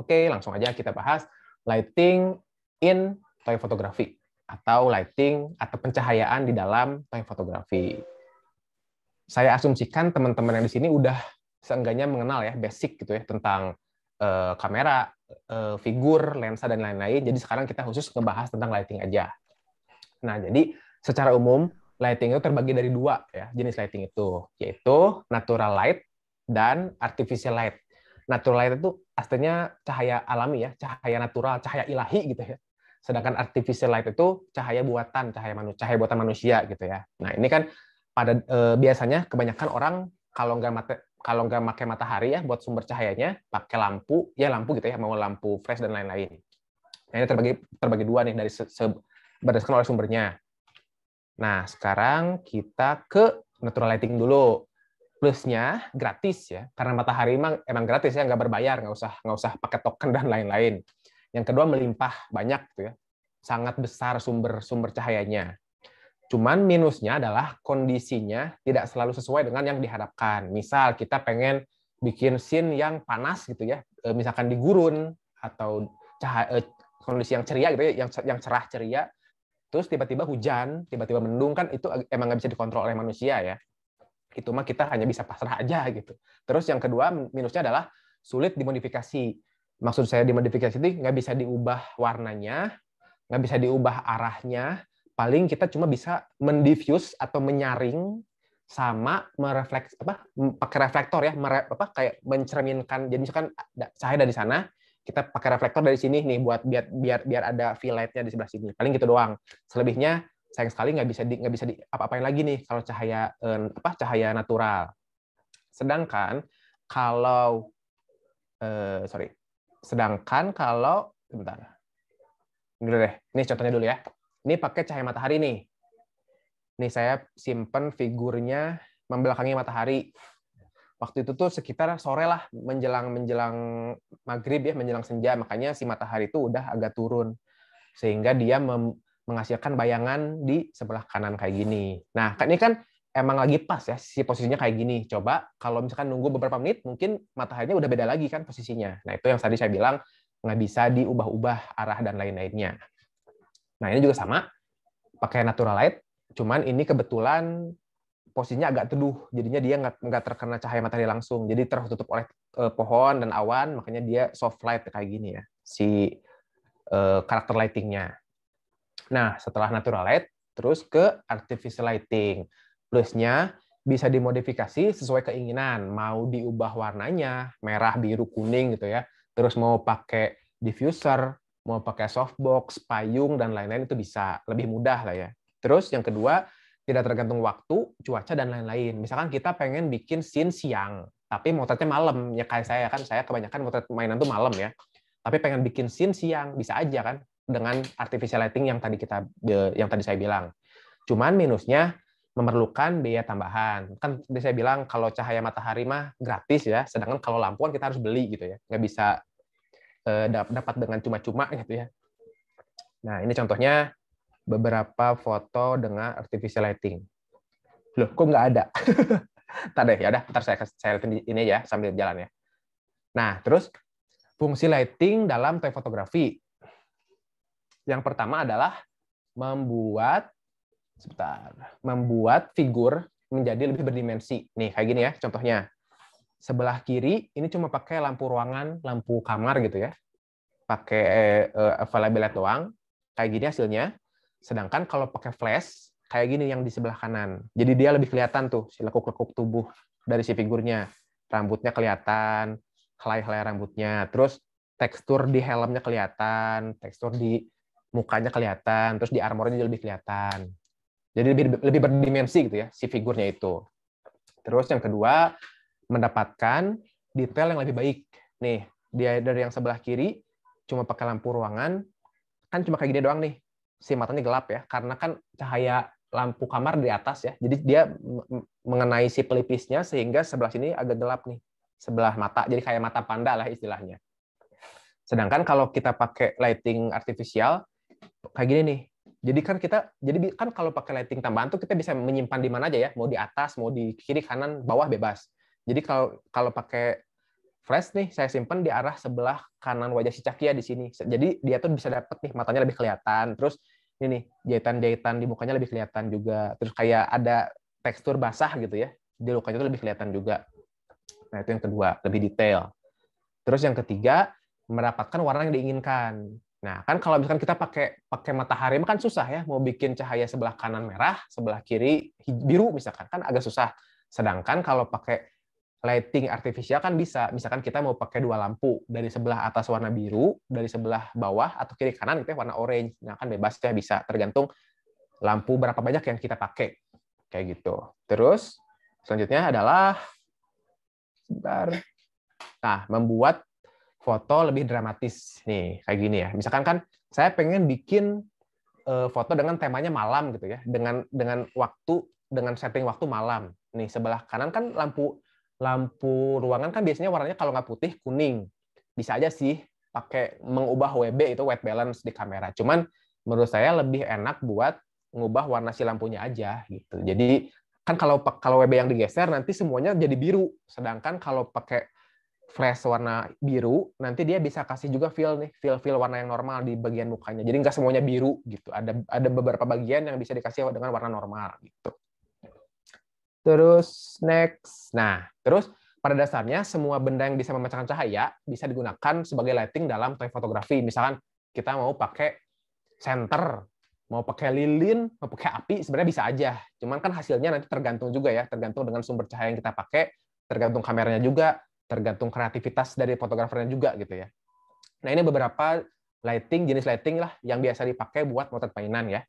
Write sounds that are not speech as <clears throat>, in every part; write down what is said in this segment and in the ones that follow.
Oke, langsung aja kita bahas lighting in toy photography atau lighting atau pencahayaan di dalam toy photography. Saya asumsikan teman-teman yang di sini udah seenggaknya mengenal ya basic gitu ya tentang eh, kamera, eh, figur, lensa dan lain-lain. Jadi sekarang kita khusus ngebahas tentang lighting aja. Nah, jadi secara umum lighting itu terbagi dari dua ya jenis lighting itu, yaitu natural light dan artificial light. Natural light itu artinya cahaya alami ya, cahaya natural, cahaya ilahi gitu ya. Sedangkan artificial light itu cahaya buatan, cahaya manusia, cahaya buatan manusia gitu ya. Nah, ini kan pada e, biasanya kebanyakan orang kalau nggak mate kalau nggak pakai matahari ya buat sumber cahayanya, pakai lampu, ya lampu gitu ya, mau lampu flash dan lain-lain. Nah, ini terbagi terbagi dua nih dari se, se, berdasarkan oleh sumbernya. Nah, sekarang kita ke natural lighting dulu. Plusnya gratis ya, karena matahari emang, emang gratis ya, nggak berbayar, nggak usah nggak usah pakai token dan lain-lain. Yang kedua melimpah banyak gitu ya, sangat besar sumber sumber cahayanya. Cuman minusnya adalah kondisinya tidak selalu sesuai dengan yang diharapkan. Misal kita pengen bikin scene yang panas gitu ya, e, misalkan di gurun atau cahaya, e, kondisi yang ceria gitu ya, yang yang cerah ceria, terus tiba-tiba hujan, tiba-tiba mendung kan itu emang nggak bisa dikontrol oleh manusia ya itu mah kita hanya bisa pasrah aja gitu. Terus yang kedua minusnya adalah sulit dimodifikasi. Maksud saya dimodifikasi itu nggak bisa diubah warnanya, nggak bisa diubah arahnya. Paling kita cuma bisa mendifuse atau menyaring sama merefleks apa pakai reflektor ya mere, apa kayak mencerminkan jadi misalkan cahaya dari sana kita pakai reflektor dari sini nih buat biar biar biar ada fill light di sebelah sini paling gitu doang selebihnya sayang sekali nggak bisa di, nggak bisa di apa-apain lagi nih kalau cahaya eh, apa cahaya natural. Sedangkan kalau eh, sorry, sedangkan kalau bentar, gini deh, ini contohnya dulu ya. Ini pakai cahaya matahari nih. Ini saya simpen figurnya membelakangi matahari. Waktu itu tuh sekitar sore lah menjelang menjelang maghrib ya menjelang senja makanya si matahari itu udah agak turun sehingga dia mem, menghasilkan bayangan di sebelah kanan kayak gini. Nah, kan ini kan emang lagi pas ya si posisinya kayak gini. Coba kalau misalkan nunggu beberapa menit, mungkin mataharinya udah beda lagi kan posisinya. Nah, itu yang tadi saya bilang nggak bisa diubah-ubah arah dan lain-lainnya. Nah, ini juga sama, pakai natural light, cuman ini kebetulan posisinya agak teduh, jadinya dia nggak, nggak terkena cahaya matahari langsung, jadi tertutup oleh eh, pohon dan awan, makanya dia soft light kayak gini ya, si eh, karakter lightingnya. Nah, setelah natural light, terus ke artificial lighting. Plusnya, bisa dimodifikasi sesuai keinginan. Mau diubah warnanya, merah, biru, kuning gitu ya. Terus mau pakai diffuser, mau pakai softbox, payung, dan lain-lain itu bisa. Lebih mudah lah ya. Terus yang kedua, tidak tergantung waktu, cuaca, dan lain-lain. Misalkan kita pengen bikin scene siang, tapi motretnya malam. Ya kayak saya kan, saya kebanyakan motret mainan tuh malam ya. Tapi pengen bikin scene siang, bisa aja kan dengan artificial lighting yang tadi kita yang tadi saya bilang. Cuman minusnya memerlukan biaya tambahan. Kan tadi saya bilang kalau cahaya matahari mah gratis ya, sedangkan kalau lampu kan kita harus beli gitu ya. Nggak bisa e, dapat dengan cuma-cuma gitu ya. Nah, ini contohnya beberapa foto dengan artificial lighting. Loh, kok nggak ada? Entar <laughs> deh, ya udah, ntar saya saya lihat ini ya sambil jalan ya. Nah, terus fungsi lighting dalam telefotografi. fotografi. Yang pertama adalah membuat sebentar, membuat figur menjadi lebih berdimensi. Nih, kayak gini ya contohnya. Sebelah kiri ini cuma pakai lampu ruangan, lampu kamar gitu ya. Pakai uh, eh, available doang. Kayak gini hasilnya. Sedangkan kalau pakai flash, kayak gini yang di sebelah kanan. Jadi dia lebih kelihatan tuh si lekuk-lekuk tubuh dari si figurnya. Rambutnya kelihatan, helai-helai rambutnya. Terus tekstur di helmnya kelihatan, tekstur di mukanya kelihatan, terus di armornya lebih kelihatan. Jadi lebih lebih berdimensi gitu ya si figurnya itu. Terus yang kedua mendapatkan detail yang lebih baik. Nih, dia dari yang sebelah kiri cuma pakai lampu ruangan kan cuma kayak gini doang nih. Si matanya gelap ya karena kan cahaya lampu kamar di atas ya. Jadi dia mengenai si pelipisnya sehingga sebelah sini agak gelap nih. Sebelah mata jadi kayak mata panda lah istilahnya. Sedangkan kalau kita pakai lighting artifisial kayak gini nih. Jadi kan kita jadi kan kalau pakai lighting tambahan tuh kita bisa menyimpan di mana aja ya, mau di atas, mau di kiri, kanan, bawah bebas. Jadi kalau kalau pakai flash nih saya simpan di arah sebelah kanan wajah si Cakia di sini. Jadi dia tuh bisa dapet nih matanya lebih kelihatan. Terus ini nih jahitan-jahitan di mukanya lebih kelihatan juga. Terus kayak ada tekstur basah gitu ya. Di lukanya tuh lebih kelihatan juga. Nah, itu yang kedua, lebih detail. Terus yang ketiga, merapatkan warna yang diinginkan. Nah, kan kalau misalkan kita pakai pakai matahari kan susah ya mau bikin cahaya sebelah kanan merah, sebelah kiri biru misalkan kan agak susah. Sedangkan kalau pakai lighting artificial kan bisa. Misalkan kita mau pakai dua lampu, dari sebelah atas warna biru, dari sebelah bawah atau kiri kanan itu ya, warna orange. Nah, kan bebas ya bisa tergantung lampu berapa banyak yang kita pakai. Kayak gitu. Terus selanjutnya adalah sebentar. Nah, membuat foto lebih dramatis nih kayak gini ya misalkan kan saya pengen bikin eh, foto dengan temanya malam gitu ya dengan dengan waktu dengan setting waktu malam nih sebelah kanan kan lampu lampu ruangan kan biasanya warnanya kalau nggak putih kuning bisa aja sih pakai mengubah WB itu white balance di kamera cuman menurut saya lebih enak buat mengubah warna si lampunya aja gitu jadi kan kalau kalau WB yang digeser nanti semuanya jadi biru sedangkan kalau pakai flash warna biru, nanti dia bisa kasih juga feel nih, feel feel warna yang normal di bagian mukanya. Jadi nggak semuanya biru gitu. Ada ada beberapa bagian yang bisa dikasih dengan warna normal gitu. Terus next. Nah, terus pada dasarnya semua benda yang bisa memecahkan cahaya bisa digunakan sebagai lighting dalam toy fotografi. Misalkan kita mau pakai center, mau pakai lilin, mau pakai api sebenarnya bisa aja. Cuman kan hasilnya nanti tergantung juga ya, tergantung dengan sumber cahaya yang kita pakai, tergantung kameranya juga, tergantung kreativitas dari fotografernya juga gitu ya. Nah ini beberapa lighting, jenis lighting lah yang biasa dipakai buat motret mainan ya.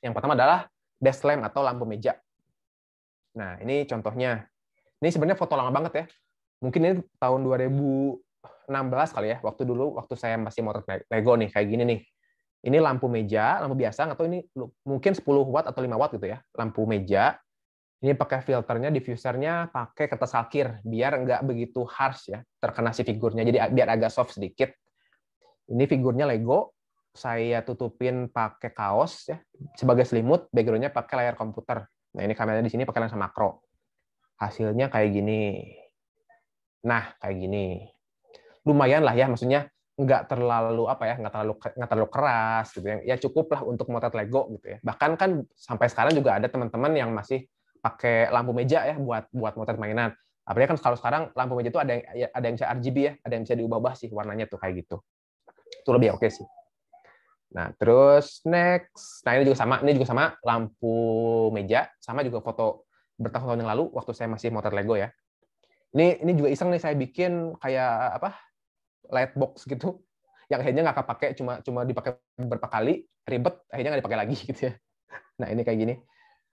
Yang pertama adalah desk lamp atau lampu meja. Nah ini contohnya. Ini sebenarnya foto lama banget ya. Mungkin ini tahun 2016 kali ya, waktu dulu waktu saya masih motret Lego nih, kayak gini nih. Ini lampu meja, lampu biasa, atau ini mungkin 10 watt atau 5 watt gitu ya, lampu meja ini pakai filternya, diffusernya pakai kertas akhir biar nggak begitu harsh ya, terkena si figurnya. Jadi biar agak soft sedikit. Ini figurnya Lego, saya tutupin pakai kaos ya sebagai selimut, backgroundnya pakai layar komputer. Nah ini kameranya di sini pakai lensa makro. Hasilnya kayak gini. Nah kayak gini. Lumayan lah ya, maksudnya nggak terlalu apa ya nggak terlalu nggak terlalu keras gitu ya ya cukup lah untuk motret Lego gitu ya bahkan kan sampai sekarang juga ada teman-teman yang masih pakai lampu meja ya buat buat motret mainan. Apalagi kan kalau sekarang lampu meja itu ada yang ya, ada yang bisa RGB ya, ada yang bisa diubah-ubah sih warnanya tuh kayak gitu. Itu lebih oke okay sih. Nah, terus next. Nah, ini juga sama, ini juga sama lampu meja, sama juga foto bertahun-tahun yang lalu waktu saya masih motor Lego ya. Ini ini juga iseng nih saya bikin kayak apa? light box gitu yang akhirnya nggak kepake cuma cuma dipakai beberapa kali ribet akhirnya nggak dipakai lagi <laughs> gitu ya nah ini kayak gini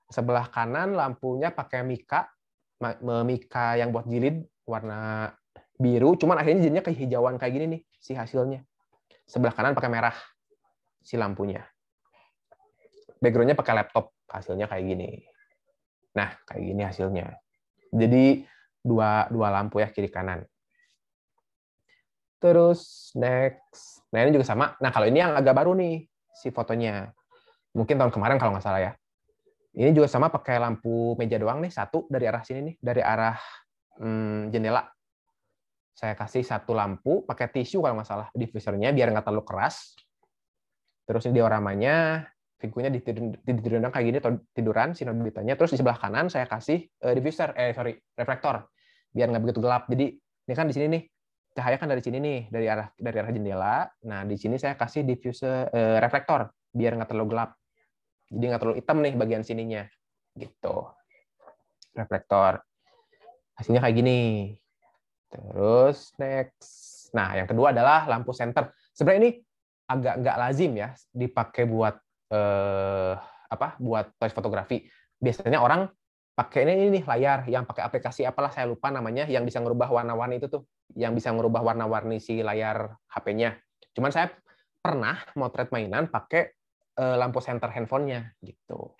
sebelah kanan lampunya pakai mika mika yang buat jilid warna biru cuman akhirnya jadinya kehijauan kayak gini nih si hasilnya sebelah kanan pakai merah si lampunya backgroundnya pakai laptop hasilnya kayak gini nah kayak gini hasilnya jadi dua dua lampu ya kiri kanan terus next nah ini juga sama nah kalau ini yang agak baru nih si fotonya mungkin tahun kemarin kalau nggak salah ya ini juga sama pakai lampu meja doang nih, satu dari arah sini nih, dari arah hmm, jendela. Saya kasih satu lampu, pakai tisu kalau nggak salah, diffusernya biar nggak terlalu keras. Terus ini dioramanya, figurnya di tiduran kayak gini, tiduran, sinobitanya Terus di sebelah kanan saya kasih eh, diffuser, eh sorry, reflektor, biar nggak begitu gelap. Jadi ini kan di sini nih, cahaya kan dari sini nih, dari arah dari arah jendela. Nah, di sini saya kasih diffuser, uh, reflektor, biar nggak terlalu gelap. Jadi nggak terlalu hitam nih bagian sininya. Gitu. Reflektor. Hasilnya kayak gini. Terus next. Nah, yang kedua adalah lampu senter. Sebenarnya ini agak nggak lazim ya dipakai buat eh, apa? Buat toys fotografi. Biasanya orang pakai ini nih layar yang pakai aplikasi apalah saya lupa namanya yang bisa ngerubah warna-warni itu tuh, yang bisa ngerubah warna-warni si layar HP-nya. Cuman saya pernah motret mainan pakai Eh, lampu senter handphonenya gitu.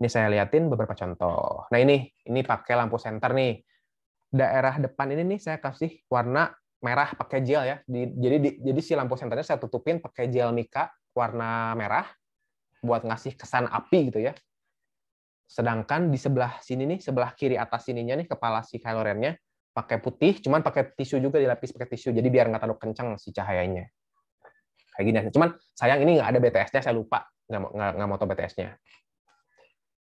Ini saya liatin beberapa contoh. Nah ini ini pakai lampu senter nih. Daerah depan ini nih saya kasih warna merah pakai gel ya. jadi di, jadi si lampu senternya saya tutupin pakai gel mika warna merah buat ngasih kesan api gitu ya. Sedangkan di sebelah sini nih, sebelah kiri atas sininya nih kepala si kalorennya pakai putih, cuman pakai tisu juga dilapis pakai tisu. Jadi biar nggak terlalu kencang si cahayanya kayak gini. Cuman sayang ini nggak ada BTS-nya, saya lupa nggak mau tau BTS-nya.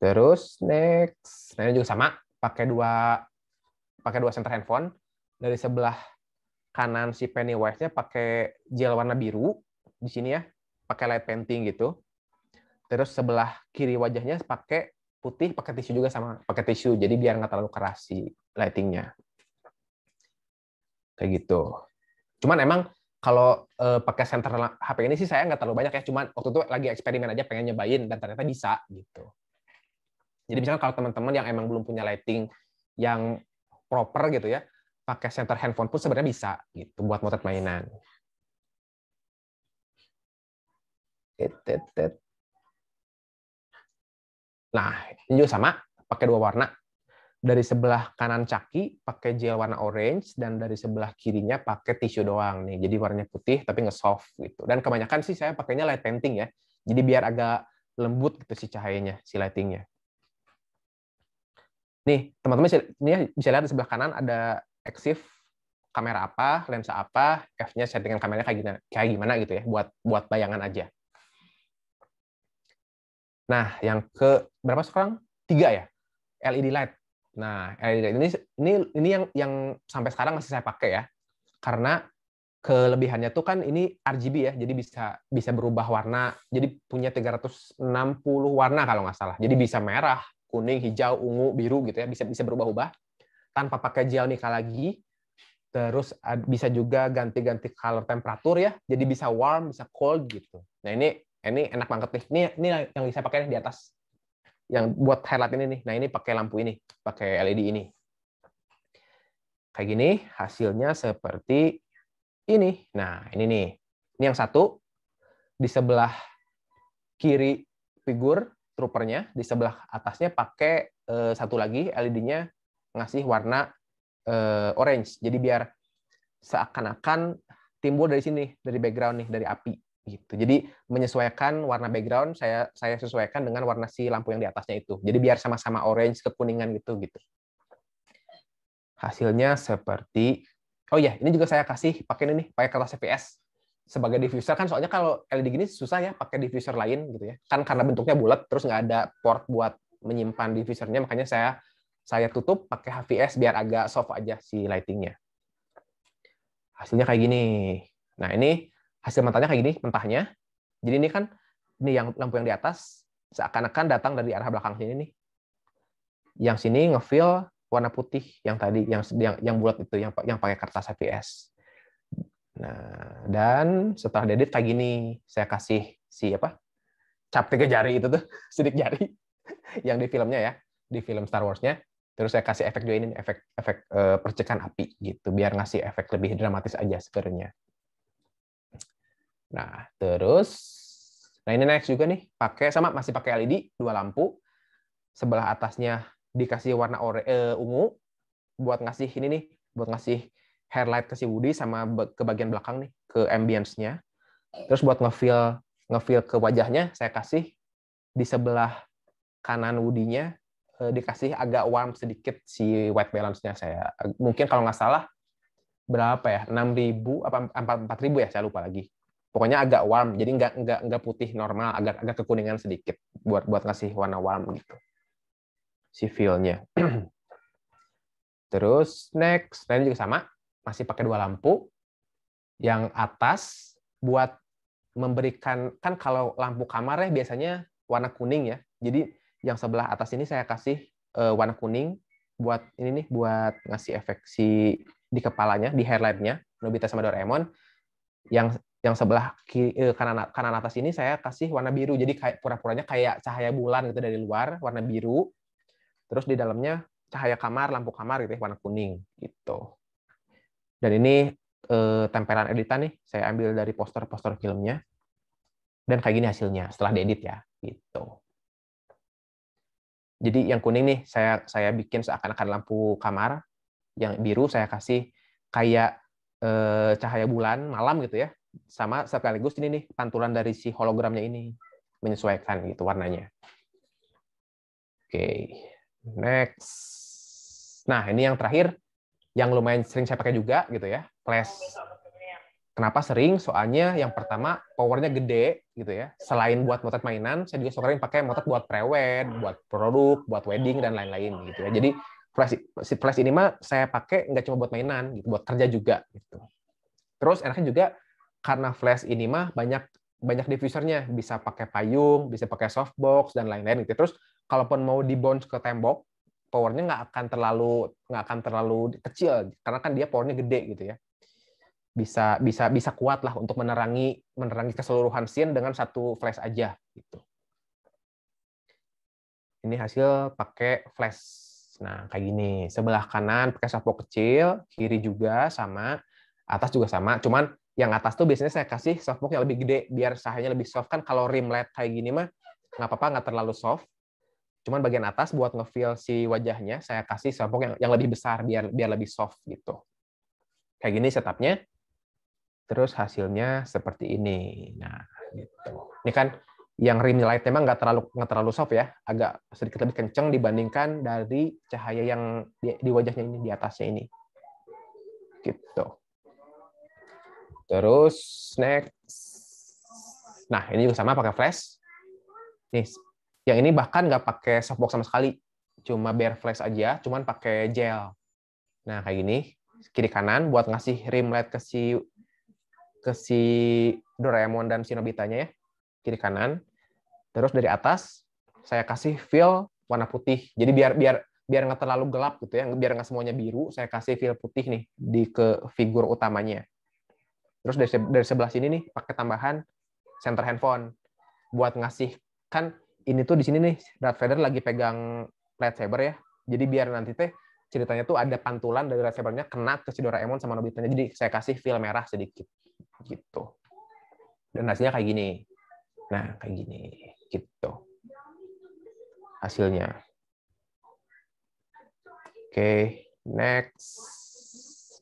Terus next, nah ini juga sama, pakai dua pakai dua senter handphone dari sebelah kanan si Pennywise-nya pakai gel warna biru di sini ya, pakai light painting gitu. Terus sebelah kiri wajahnya pakai putih, pakai tisu juga sama, pakai tisu. Jadi biar nggak terlalu keras si lightingnya. Kayak gitu. Cuman emang kalau uh, pakai center HP ini sih saya nggak terlalu banyak ya, cuman waktu itu lagi eksperimen aja pengen nyobain dan ternyata bisa gitu. Jadi misalnya kalau teman-teman yang emang belum punya lighting yang proper gitu ya, pakai center handphone pun sebenarnya bisa gitu buat motret mainan. Nah, ini juga sama pakai dua warna dari sebelah kanan caki pakai gel warna orange dan dari sebelah kirinya pakai tisu doang nih. Jadi warnanya putih tapi nge-soft gitu. Dan kebanyakan sih saya pakainya light painting ya. Jadi biar agak lembut gitu si cahayanya, si lightingnya. Nih, teman-teman ini ya bisa lihat di sebelah kanan ada eksif kamera apa, lensa apa, f-nya settingan kameranya kayak gimana, kayak gimana gitu ya, buat buat bayangan aja. Nah, yang ke berapa sekarang? Tiga ya, LED light Nah, eh, ini ini ini yang yang sampai sekarang masih saya pakai ya. Karena kelebihannya tuh kan ini RGB ya, jadi bisa bisa berubah warna. Jadi punya 360 warna kalau nggak salah. Jadi bisa merah, kuning, hijau, ungu, biru gitu ya, bisa bisa berubah-ubah tanpa pakai gel mika lagi. Terus bisa juga ganti-ganti color temperatur ya. Jadi bisa warm, bisa cold gitu. Nah, ini ini enak banget nih. Ini ini yang saya pakai di atas yang buat highlight ini nih. Nah, ini pakai lampu ini, pakai LED ini. Kayak gini, hasilnya seperti ini. Nah, ini nih. Ini yang satu di sebelah kiri figur troopernya, di sebelah atasnya pakai eh, satu lagi LED-nya ngasih warna eh, orange. Jadi biar seakan-akan timbul dari sini, dari background nih, dari api gitu. Jadi menyesuaikan warna background saya saya sesuaikan dengan warna si lampu yang di atasnya itu. Jadi biar sama-sama orange kekuningan gitu gitu. Hasilnya seperti Oh ya, ini juga saya kasih pakai ini pakai kertas CPS sebagai diffuser kan soalnya kalau LED gini susah ya pakai diffuser lain gitu ya. Kan karena bentuknya bulat terus nggak ada port buat menyimpan diffusernya makanya saya saya tutup pakai HVS biar agak soft aja si lightingnya. Hasilnya kayak gini. Nah, ini hasil mentahnya kayak gini mentahnya. Jadi ini kan ini yang lampu yang di atas seakan-akan datang dari arah belakang sini nih. Yang sini ngefill warna putih yang tadi yang yang, yang bulat itu yang yang pakai kertas HVS. Nah, dan setelah diedit kayak gini, saya kasih si apa? cap tiga jari itu tuh, <laughs> sidik jari <laughs> yang di filmnya ya, di film Star Wars-nya. Terus saya kasih efek juga efek efek eh, percikan api gitu biar ngasih efek lebih dramatis aja sebenarnya. Nah, terus nah ini next juga nih, pakai sama masih pakai LED dua lampu. Sebelah atasnya dikasih warna ore, eh, ungu buat ngasih ini nih, buat ngasih hairlight ke si Woody sama ke bagian belakang nih, ke ambience-nya. Terus buat ngefeel ngefeel ke wajahnya, saya kasih di sebelah kanan Woody-nya eh, dikasih agak warm sedikit si white balance-nya saya. Mungkin kalau nggak salah berapa ya? 6.000 apa 4.000 ya? Saya lupa lagi pokoknya agak warm jadi nggak nggak nggak putih normal agak agak kekuningan sedikit buat buat ngasih warna warm gitu si feel <clears throat> terus next lainnya juga sama masih pakai dua lampu yang atas buat memberikan kan kalau lampu kamar ya biasanya warna kuning ya jadi yang sebelah atas ini saya kasih uh, warna kuning buat ini nih buat ngasih efek si di kepalanya di hairline nya Nobita sama Doraemon yang yang sebelah kiri, eh, kanan kanan atas ini saya kasih warna biru jadi kayak pura-puranya kayak cahaya bulan gitu dari luar warna biru terus di dalamnya cahaya kamar lampu kamar gitu ya, warna kuning gitu dan ini eh, tempelan editan nih saya ambil dari poster-poster filmnya dan kayak gini hasilnya setelah diedit ya gitu jadi yang kuning nih saya saya bikin seakan-akan lampu kamar yang biru saya kasih kayak eh, cahaya bulan malam gitu ya sama sekaligus ini nih pantulan dari si hologramnya ini menyesuaikan gitu warnanya. Oke, next. Nah, ini yang terakhir yang lumayan sering saya pakai juga gitu ya, flash. Kenapa sering? Soalnya yang pertama powernya gede gitu ya. Selain buat motret mainan, saya juga sering pakai motret buat prewed, buat produk, buat wedding dan lain-lain gitu ya. Jadi flash si flash ini mah saya pakai nggak cuma buat mainan gitu, buat kerja juga gitu. Terus enaknya juga karena flash ini mah banyak banyak diffusernya, bisa pakai payung, bisa pakai softbox dan lain-lain gitu. Terus kalaupun mau di bounce ke tembok, powernya nggak akan terlalu nggak akan terlalu kecil karena kan dia powernya gede gitu ya. Bisa bisa bisa kuat lah untuk menerangi menerangi keseluruhan scene dengan satu flash aja gitu. Ini hasil pakai flash. Nah, kayak gini. Sebelah kanan pakai softbox kecil, kiri juga sama, atas juga sama. Cuman yang atas tuh biasanya saya kasih softbox yang lebih gede biar cahayanya lebih soft kan kalau rim light kayak gini mah nggak apa-apa nggak terlalu soft cuman bagian atas buat ngefill si wajahnya saya kasih softbox yang yang lebih besar biar biar lebih soft gitu kayak gini setupnya terus hasilnya seperti ini nah gitu ini kan yang rim light memang nggak terlalu nggak terlalu soft ya agak sedikit lebih kenceng dibandingkan dari cahaya yang di, di wajahnya ini di atasnya ini gitu Terus next. Nah, ini juga sama pakai flash. Nih, yang ini bahkan nggak pakai softbox sama sekali. Cuma bare flash aja, cuman pakai gel. Nah, kayak gini. Kiri kanan buat ngasih rim ke si ke si Doraemon dan Shinobitanya ya. Kiri kanan. Terus dari atas saya kasih fill warna putih. Jadi biar biar biar nggak terlalu gelap gitu ya, biar nggak semuanya biru, saya kasih fill putih nih di ke figur utamanya. Terus dari, dari sebelah sini nih pakai tambahan center handphone buat ngasih kan ini tuh di sini nih Darth Vader lagi pegang lightsaber ya. Jadi biar nanti teh ceritanya tuh ada pantulan dari lightsabernya kena ke si Doraemon sama Nobita. Jadi saya kasih feel merah sedikit gitu. Dan hasilnya kayak gini. Nah, kayak gini gitu. Hasilnya. Oke, okay, next.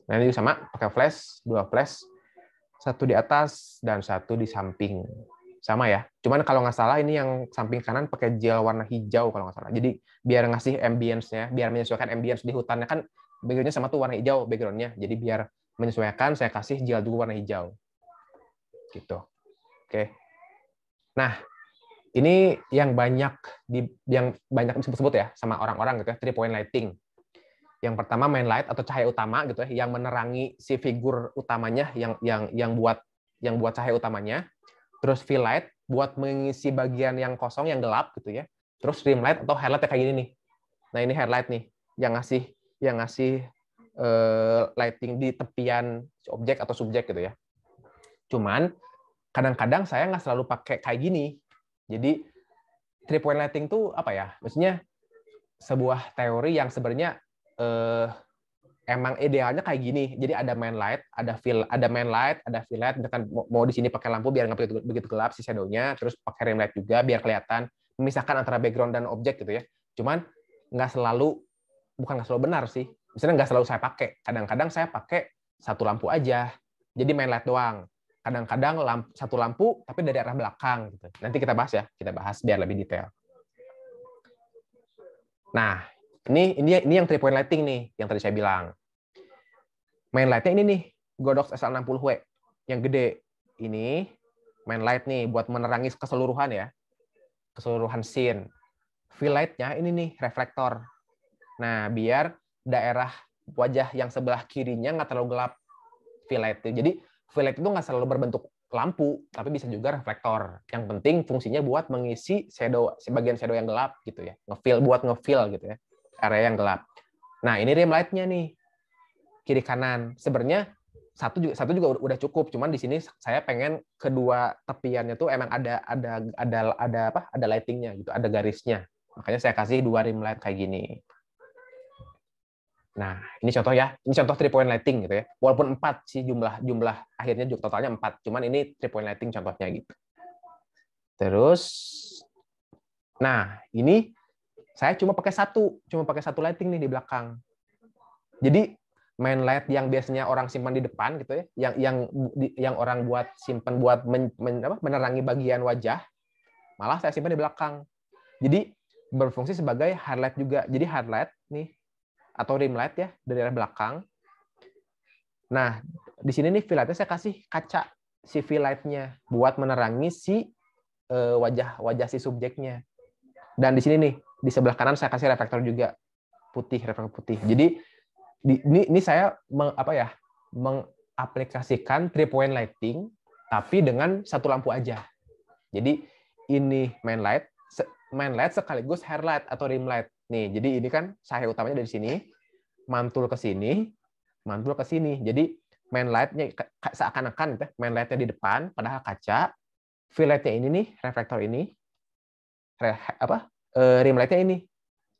Nah, ini sama pakai flash, dua flash satu di atas dan satu di samping. Sama ya. Cuman kalau nggak salah ini yang samping kanan pakai gel warna hijau kalau nggak salah. Jadi biar ngasih ambience-nya, biar menyesuaikan ambience di hutannya kan backgroundnya sama tuh warna hijau backgroundnya. Jadi biar menyesuaikan saya kasih gel juga warna hijau. Gitu. Oke. Nah, ini yang banyak di yang banyak disebut-sebut ya sama orang-orang gitu ya, three point lighting yang pertama main light atau cahaya utama gitu ya yang menerangi si figur utamanya yang yang yang buat yang buat cahaya utamanya terus fill light buat mengisi bagian yang kosong yang gelap gitu ya terus rim light atau highlight kayak gini nih nah ini highlight nih yang ngasih yang ngasih uh, lighting di tepian objek atau subjek gitu ya cuman kadang-kadang saya nggak selalu pakai kayak gini jadi three point lighting tuh apa ya maksudnya sebuah teori yang sebenarnya eh, emang idealnya kayak gini. Jadi ada main light, ada fill, ada main light, ada fill light. Misalkan mau di sini pakai lampu biar nggak begitu, begitu gelap si shadownya, terus pakai ring light juga biar kelihatan misalkan antara background dan objek gitu ya. Cuman nggak selalu bukan nggak selalu benar sih. Misalnya nggak selalu saya pakai. Kadang-kadang saya pakai satu lampu aja. Jadi main light doang. Kadang-kadang lampu, satu lampu tapi dari arah belakang gitu. Nanti kita bahas ya, kita bahas biar lebih detail. Nah, ini ini ini yang three point lighting nih yang tadi saya bilang. Main lightnya ini nih, Godox SL60W yang gede. Ini main light nih buat menerangi keseluruhan ya. Keseluruhan scene. Fill lightnya ini nih reflektor. Nah, biar daerah wajah yang sebelah kirinya nggak terlalu gelap fill light. Jadi fill light itu nggak selalu berbentuk lampu, tapi bisa juga reflektor. Yang penting fungsinya buat mengisi shadow, sebagian shadow yang gelap gitu ya, ngefill buat ngefill gitu ya area yang gelap. Nah, ini rim light-nya nih. Kiri kanan. Sebenarnya satu juga satu juga udah cukup, cuman di sini saya pengen kedua tepiannya tuh emang ada ada ada ada apa? Ada lightingnya gitu, ada garisnya. Makanya saya kasih dua rim light kayak gini. Nah, ini contoh ya. Ini contoh three point lighting gitu ya. Walaupun empat sih jumlah jumlah akhirnya totalnya empat. Cuman ini three point lighting contohnya gitu. Terus nah, ini saya cuma pakai satu, cuma pakai satu lighting nih di belakang. Jadi main light yang biasanya orang simpan di depan gitu ya, yang yang yang orang buat simpan buat men, men, apa, menerangi bagian wajah, malah saya simpan di belakang. Jadi berfungsi sebagai highlight juga. Jadi highlight nih atau rim light ya dari arah belakang. Nah, di sini nih v saya kasih kaca si light-nya buat menerangi si wajah-wajah eh, si subjeknya. Dan di sini nih, di sebelah kanan saya kasih reflektor juga putih, reflektor putih. Jadi di, ini, ini saya meng, apa ya mengaplikasikan three point lighting tapi dengan satu lampu aja. Jadi ini main light, main light sekaligus hair light atau rim light. Nih, jadi ini kan cahaya utamanya dari sini, mantul ke sini, mantul ke sini. Jadi main lightnya seakan-akan gitu ya, main lightnya di depan padahal kaca, fill lightnya ini nih, reflektor ini apa uh, rim lightnya ini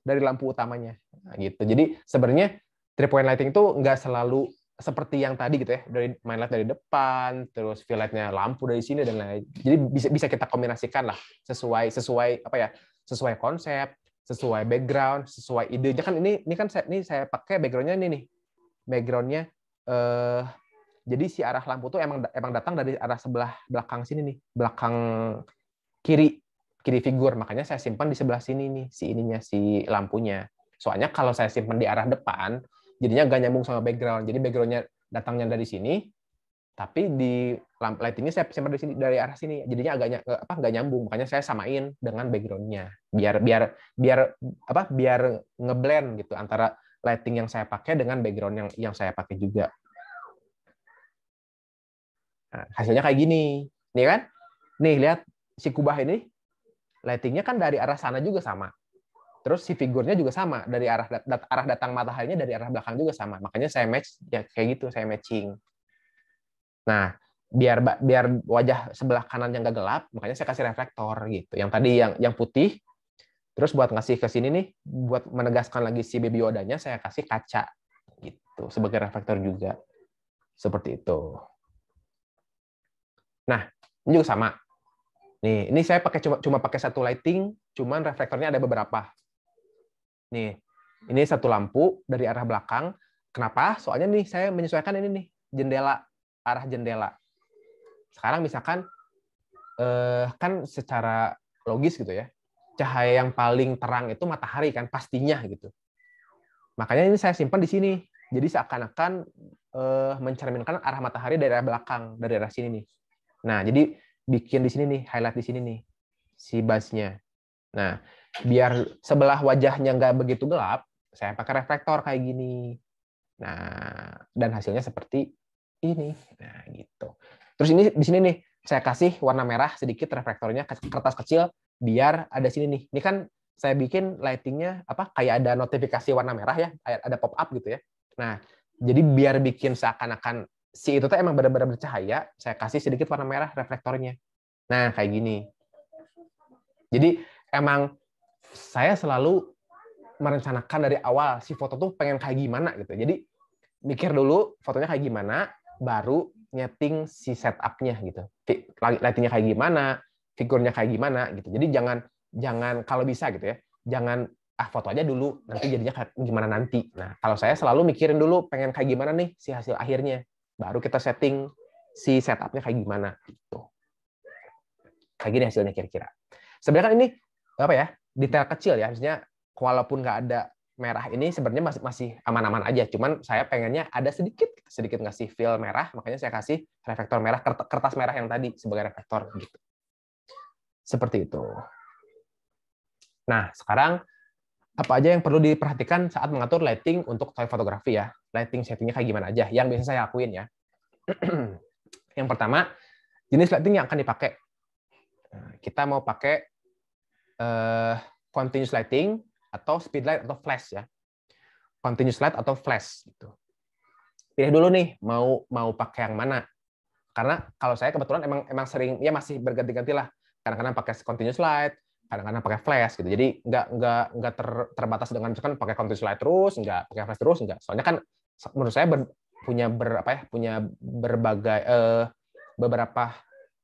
dari lampu utamanya nah, gitu jadi sebenarnya three point lighting itu nggak selalu seperti yang tadi gitu ya dari main light dari depan terus fill lightnya lampu dari sini dan lain-lain jadi bisa bisa kita kombinasikan lah sesuai sesuai apa ya sesuai konsep sesuai background sesuai idenya kan ini ini kan saya ini saya pakai backgroundnya ini nih backgroundnya eh, jadi si arah lampu tuh emang emang datang dari arah sebelah belakang sini nih belakang kiri kiri figur. Makanya saya simpan di sebelah sini nih, si ininya, si lampunya. Soalnya kalau saya simpan di arah depan, jadinya gak nyambung sama background. Jadi backgroundnya datangnya dari sini, tapi di lamp light ini saya simpan di sini dari arah sini. Jadinya agaknya eh, apa nggak nyambung. Makanya saya samain dengan backgroundnya. Biar biar biar apa biar ngeblend gitu antara lighting yang saya pakai dengan background yang yang saya pakai juga. Nah, hasilnya kayak gini, nih kan? Nih lihat si kubah ini lightingnya kan dari arah sana juga sama. Terus si figurnya juga sama dari arah dat arah datang mataharinya dari arah belakang juga sama. Makanya saya match ya kayak gitu, saya matching. Nah, biar biar wajah sebelah kanan yang gak gelap, makanya saya kasih reflektor gitu. Yang tadi yang yang putih terus buat ngasih ke sini nih buat menegaskan lagi si baby wadanya saya kasih kaca gitu sebagai reflektor juga. Seperti itu. Nah, ini juga sama. Nih, ini saya pakai cuma cuma pakai satu lighting, cuman reflektornya ada beberapa. Nih, ini satu lampu dari arah belakang. Kenapa? Soalnya nih saya menyesuaikan ini nih jendela arah jendela. Sekarang misalkan eh, kan secara logis gitu ya, cahaya yang paling terang itu matahari kan pastinya gitu. Makanya ini saya simpan di sini. Jadi seakan-akan eh, mencerminkan arah matahari dari arah belakang, dari arah sini nih. Nah, jadi bikin di sini nih, highlight di sini nih, si basnya. Nah, biar sebelah wajahnya nggak begitu gelap, saya pakai reflektor kayak gini. Nah, dan hasilnya seperti ini. Nah, gitu. Terus ini di sini nih, saya kasih warna merah sedikit reflektornya kertas kecil biar ada sini nih. Ini kan saya bikin lightingnya apa kayak ada notifikasi warna merah ya, ada pop up gitu ya. Nah, jadi biar bikin seakan-akan si itu tuh emang benar-benar bercahaya, saya kasih sedikit warna merah reflektornya. Nah, kayak gini. Jadi emang saya selalu merencanakan dari awal si foto tuh pengen kayak gimana gitu. Jadi mikir dulu fotonya kayak gimana, baru nyeting si setupnya gitu. Lightingnya kayak gimana, figurnya kayak gimana gitu. Jadi jangan jangan kalau bisa gitu ya, jangan ah foto aja dulu nanti jadinya kayak gimana nanti. Nah kalau saya selalu mikirin dulu pengen kayak gimana nih si hasil akhirnya baru kita setting si setupnya kayak gimana gitu. Kayak gini hasilnya kira-kira. Sebenarnya kan ini apa ya detail kecil ya, harusnya walaupun nggak ada merah ini sebenarnya masih masih aman-aman aja. Cuman saya pengennya ada sedikit sedikit ngasih feel merah, makanya saya kasih reflektor merah kertas merah yang tadi sebagai reflektor gitu. Seperti itu. Nah, sekarang apa aja yang perlu diperhatikan saat mengatur lighting untuk toy fotografi ya. Lighting settingnya kayak gimana aja, yang biasa saya lakuin ya. <clears throat> yang pertama, jenis lighting yang akan dipakai. Nah, kita mau pakai uh, continuous lighting atau speed light atau flash ya. Continuous light atau flash gitu. Pilih dulu nih mau mau pakai yang mana. Karena kalau saya kebetulan emang emang sering ya masih berganti-ganti lah. Kadang-kadang pakai continuous light, kadang-kadang pakai flash gitu. Jadi nggak nggak nggak ter, terbatas dengan misalkan pakai continuous light terus, nggak pakai flash terus, nggak. Soalnya kan menurut saya ber, punya ber, apa ya punya berbagai uh, beberapa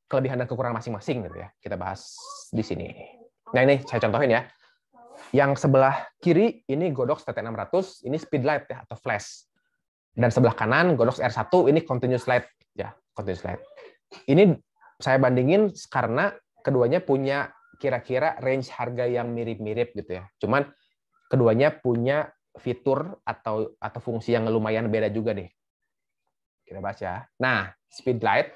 kelebihan dan kekurangan masing-masing gitu ya. Kita bahas di sini. Nah ini saya contohin ya. Yang sebelah kiri ini Godox TT600, ini speed light ya atau flash. Dan sebelah kanan Godox R1 ini continuous light ya, continuous light. Ini saya bandingin karena keduanya punya kira-kira range harga yang mirip-mirip gitu ya. Cuman keduanya punya fitur atau atau fungsi yang lumayan beda juga deh. Kita bahas ya. Nah, speed light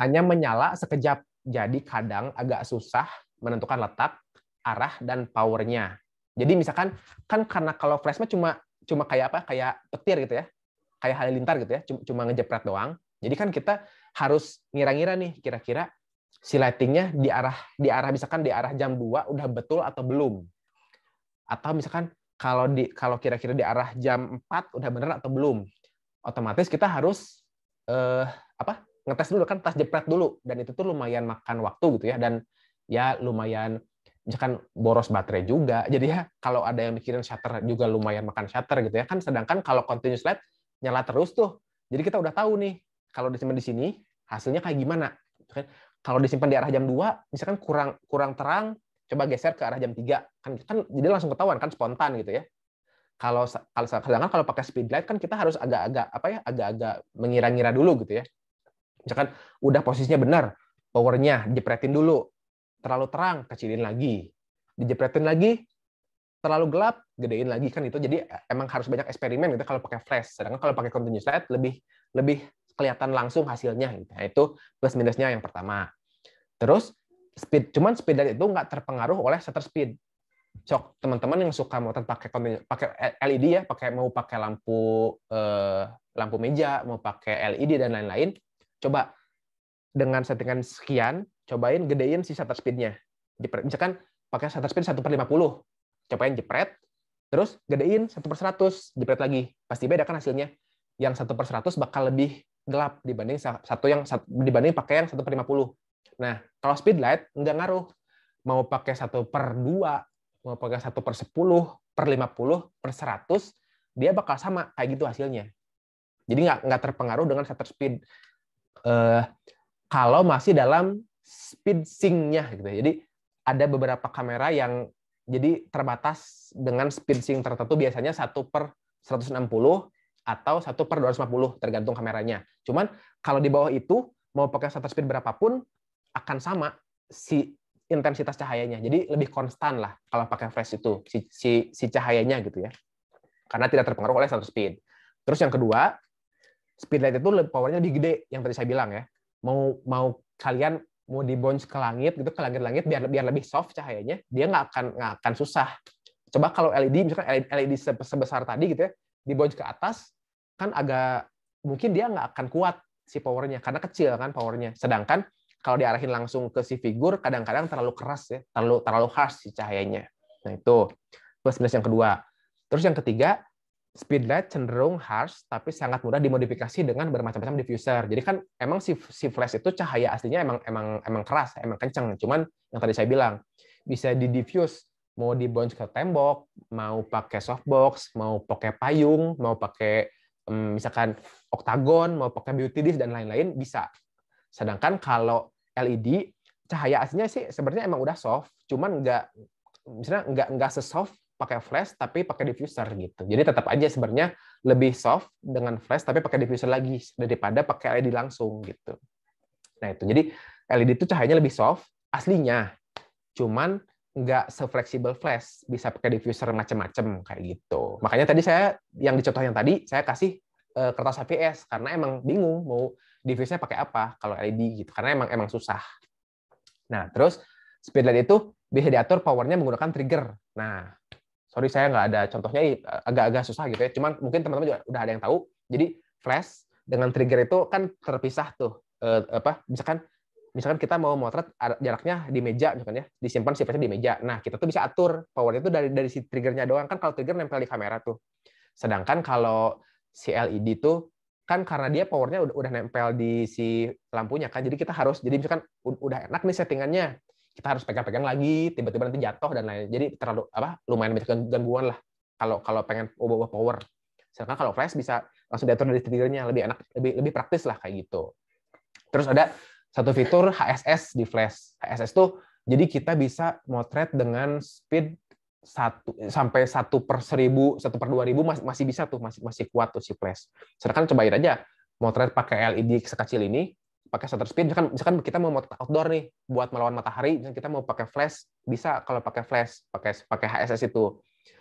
hanya menyala sekejap. Jadi kadang agak susah menentukan letak, arah dan powernya. Jadi misalkan kan karena kalau flashnya cuma cuma kayak apa? Kayak petir gitu ya. Kayak halilintar gitu ya, cuma, cuma ngejepret doang. Jadi kan kita harus ngira-ngira nih kira-kira si lightingnya di arah di arah misalkan di arah jam 2 udah betul atau belum atau misalkan kalau di kalau kira-kira di arah jam 4 udah bener atau belum otomatis kita harus eh, apa ngetes dulu kan tas jepret dulu dan itu tuh lumayan makan waktu gitu ya dan ya lumayan misalkan boros baterai juga <laughs> jadi ya kalau ada yang mikirin shutter juga lumayan makan shutter gitu ya kan sedangkan kalau continuous light nyala terus tuh jadi kita udah tahu nih kalau disimpan di sini hasilnya kayak gimana gitu kan kalau disimpan di arah jam 2, misalkan kurang kurang terang, coba geser ke arah jam 3. Kan kan jadi langsung ketahuan kan spontan gitu ya. Kalau kalau sedangkan kalau pakai speed light kan kita harus agak-agak apa ya, agak-agak mengira-ngira dulu gitu ya. Misalkan udah posisinya benar, powernya dijepretin dulu. Terlalu terang, kecilin lagi. Dijepretin lagi, terlalu gelap, gedein lagi kan itu. Jadi e, emang harus banyak eksperimen gitu kalau pakai flash. Sedangkan kalau pakai continuous light lebih lebih kelihatan langsung hasilnya gitu. Nah, itu plus minusnya yang pertama. Terus speed cuman speed dari itu nggak terpengaruh oleh shutter speed. so, teman-teman yang suka motor pakai pakai LED ya, pakai mau pakai lampu eh, lampu meja, mau pakai LED dan lain-lain, coba dengan settingan sekian, cobain gedein si shutter speednya. Jepret. Misalkan pakai shutter speed satu per lima 50. Cobain jepret, terus gedein satu per seratus, jepret lagi. Pasti beda kan hasilnya. Yang satu per seratus bakal lebih gelap dibanding satu yang dibanding pakai yang satu per 50. Nah, kalau speed light nggak ngaruh. Mau pakai satu per dua, mau pakai satu per 10, per 50, per 100, dia bakal sama kayak gitu hasilnya. Jadi nggak nggak terpengaruh dengan shutter speed uh, kalau masih dalam speed sync-nya gitu. Jadi ada beberapa kamera yang jadi terbatas dengan speed sync tertentu biasanya satu per 160 atau 1 per 250 tergantung kameranya. Cuman kalau di bawah itu mau pakai shutter speed berapapun akan sama si intensitas cahayanya. Jadi lebih konstan lah kalau pakai flash itu si, si, si cahayanya gitu ya. Karena tidak terpengaruh oleh shutter speed. Terus yang kedua, speed light itu powernya lebih gede yang tadi saya bilang ya. Mau mau kalian mau bounce ke langit gitu ke langit-langit biar biar lebih soft cahayanya, dia nggak akan nggak akan susah. Coba kalau LED misalkan LED e sebesar tadi gitu ya, dibonc ke atas kan agak mungkin dia nggak akan kuat si powernya karena kecil kan powernya. Sedangkan kalau diarahin langsung ke si figur kadang-kadang terlalu keras ya, terlalu terlalu harsh si cahayanya. Nah itu plus minus yang kedua. Terus yang ketiga speedlight cenderung harsh tapi sangat mudah dimodifikasi dengan bermacam-macam diffuser. Jadi kan emang si, si flash itu cahaya aslinya emang emang emang keras, emang kencang. Cuman yang tadi saya bilang bisa di diffuse mau bounce ke tembok, mau pakai softbox, mau pakai payung, mau pakai misalkan oktagon, mau pakai beauty dish dan lain-lain bisa. Sedangkan kalau LED cahaya aslinya sih sebenarnya emang udah soft, cuman nggak misalnya nggak nggak sesoft pakai flash tapi pakai diffuser gitu. Jadi tetap aja sebenarnya lebih soft dengan flash tapi pakai diffuser lagi daripada pakai LED langsung gitu. Nah itu jadi LED itu cahayanya lebih soft aslinya, cuman nggak sefleksibel flash, bisa pakai diffuser macem-macem kayak gitu. Makanya tadi saya yang dicontoh yang tadi saya kasih uh, kertas HVS karena emang bingung mau diffusenya pakai apa kalau LED gitu karena emang emang susah. Nah, terus speed LED itu bisa diatur powernya menggunakan trigger. Nah, sorry saya nggak ada contohnya agak-agak susah gitu ya. Cuman mungkin teman-teman juga udah ada yang tahu. Jadi flash dengan trigger itu kan terpisah tuh uh, apa misalkan misalkan kita mau motret jaraknya di meja misalkan ya disimpan sifatnya di meja nah kita tuh bisa atur powernya itu dari dari si triggernya doang kan kalau trigger nempel di kamera tuh sedangkan kalau si LED tuh kan karena dia powernya udah, udah nempel di si lampunya kan jadi kita harus jadi misalkan udah enak nih settingannya kita harus pegang-pegang lagi tiba-tiba nanti jatuh dan lain jadi terlalu apa lumayan banyak gangguan lah kalau kalau pengen ubah-ubah power sedangkan kalau flash bisa langsung diatur dari triggernya lebih enak lebih lebih praktis lah kayak gitu terus ada satu fitur HSS di Flash. HSS tuh jadi kita bisa motret dengan speed satu sampai satu per seribu, satu per dua ribu masih bisa tuh masih masih kuat tuh si flash. Sedangkan cobain aja motret pakai LED sekecil ini, pakai shutter speed, misalkan, misalkan kita mau motret outdoor nih buat melawan matahari, misalkan kita mau pakai flash bisa kalau pakai flash, pakai pakai HSS itu.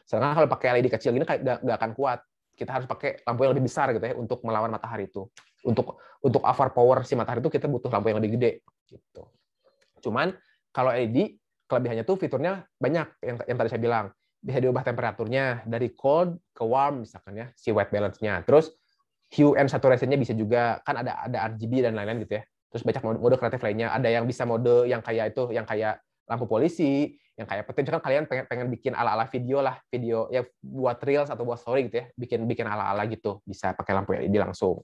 Sedangkan kalau pakai LED kecil gini nggak akan kuat. Kita harus pakai lampu yang lebih besar gitu ya untuk melawan matahari itu untuk untuk over power si matahari itu kita butuh lampu yang lebih gede gitu. Cuman kalau LED kelebihannya tuh fiturnya banyak yang, yang tadi saya bilang bisa diubah temperaturnya dari cold ke warm misalkan ya si white balance-nya. Terus hue and saturation-nya bisa juga kan ada ada RGB dan lain-lain gitu ya. Terus banyak mode, mode kreatif lainnya. Ada yang bisa mode yang kayak itu yang kayak lampu polisi, yang kayak petir kan kalian pengen pengen bikin ala-ala video lah, video ya buat reels atau buat story gitu ya, bikin bikin ala-ala gitu bisa pakai lampu LED langsung.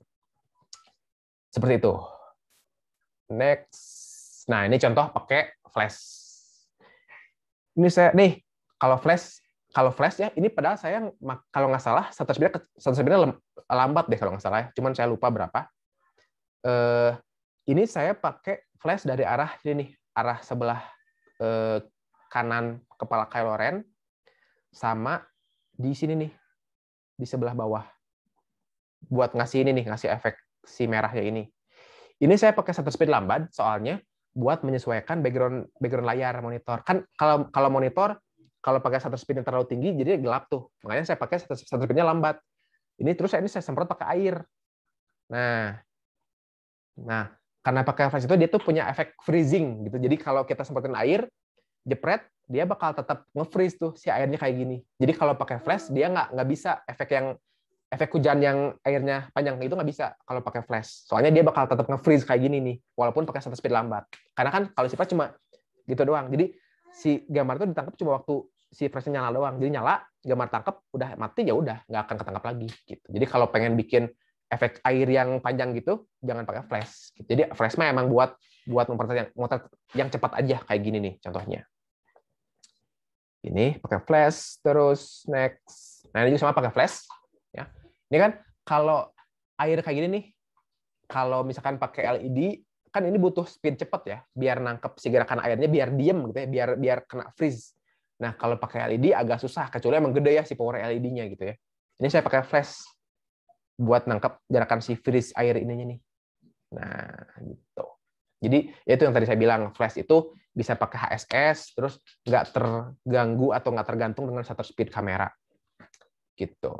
Seperti itu. Next. Nah, ini contoh pakai flash. Ini saya nih, kalau flash kalau flash ya ini padahal saya kalau nggak salah status bina lambat deh kalau nggak salah, ya. cuman saya lupa berapa. Eh, ini saya pakai flash dari arah ini nih, arah sebelah eh, kanan kepala Kylo Ren sama di sini nih, di sebelah bawah. Buat ngasih ini nih, ngasih efek si merahnya ini. Ini saya pakai shutter speed lambat soalnya buat menyesuaikan background background layar monitor. Kan kalau kalau monitor kalau pakai shutter speed yang terlalu tinggi jadi gelap tuh. Makanya saya pakai shutter, shutter speednya lambat. Ini terus saya ini saya semprot pakai air. Nah, nah karena pakai flash itu dia tuh punya efek freezing gitu. Jadi kalau kita semprotin air, jepret, dia bakal tetap nge-freeze tuh si airnya kayak gini. Jadi kalau pakai flash dia nggak nggak bisa efek yang efek hujan yang airnya panjang itu nggak bisa kalau pakai flash. Soalnya dia bakal tetap nge-freeze kayak gini nih, walaupun pakai shutter speed lambat. Karena kan kalau si flash cuma gitu doang. Jadi si gambar itu ditangkap cuma waktu si flashnya nyala doang. Jadi nyala, gambar tangkap, udah mati ya udah, nggak akan ketangkap lagi. Gitu. Jadi kalau pengen bikin efek air yang panjang gitu, jangan pakai flash. Gitu. Jadi flash mah emang buat buat memotret yang, yang cepat aja kayak gini nih contohnya. Ini pakai flash, terus next. Nah ini juga sama pakai flash, ya ini kan kalau air kayak gini nih kalau misalkan pakai LED kan ini butuh speed cepat ya biar nangkep si gerakan airnya biar diem gitu ya biar biar kena freeze nah kalau pakai LED agak susah kecuali emang gede ya si power LED-nya gitu ya ini saya pakai flash buat nangkep gerakan si freeze air ininya nih nah gitu jadi ya itu yang tadi saya bilang flash itu bisa pakai HSS terus nggak terganggu atau nggak tergantung dengan shutter speed kamera gitu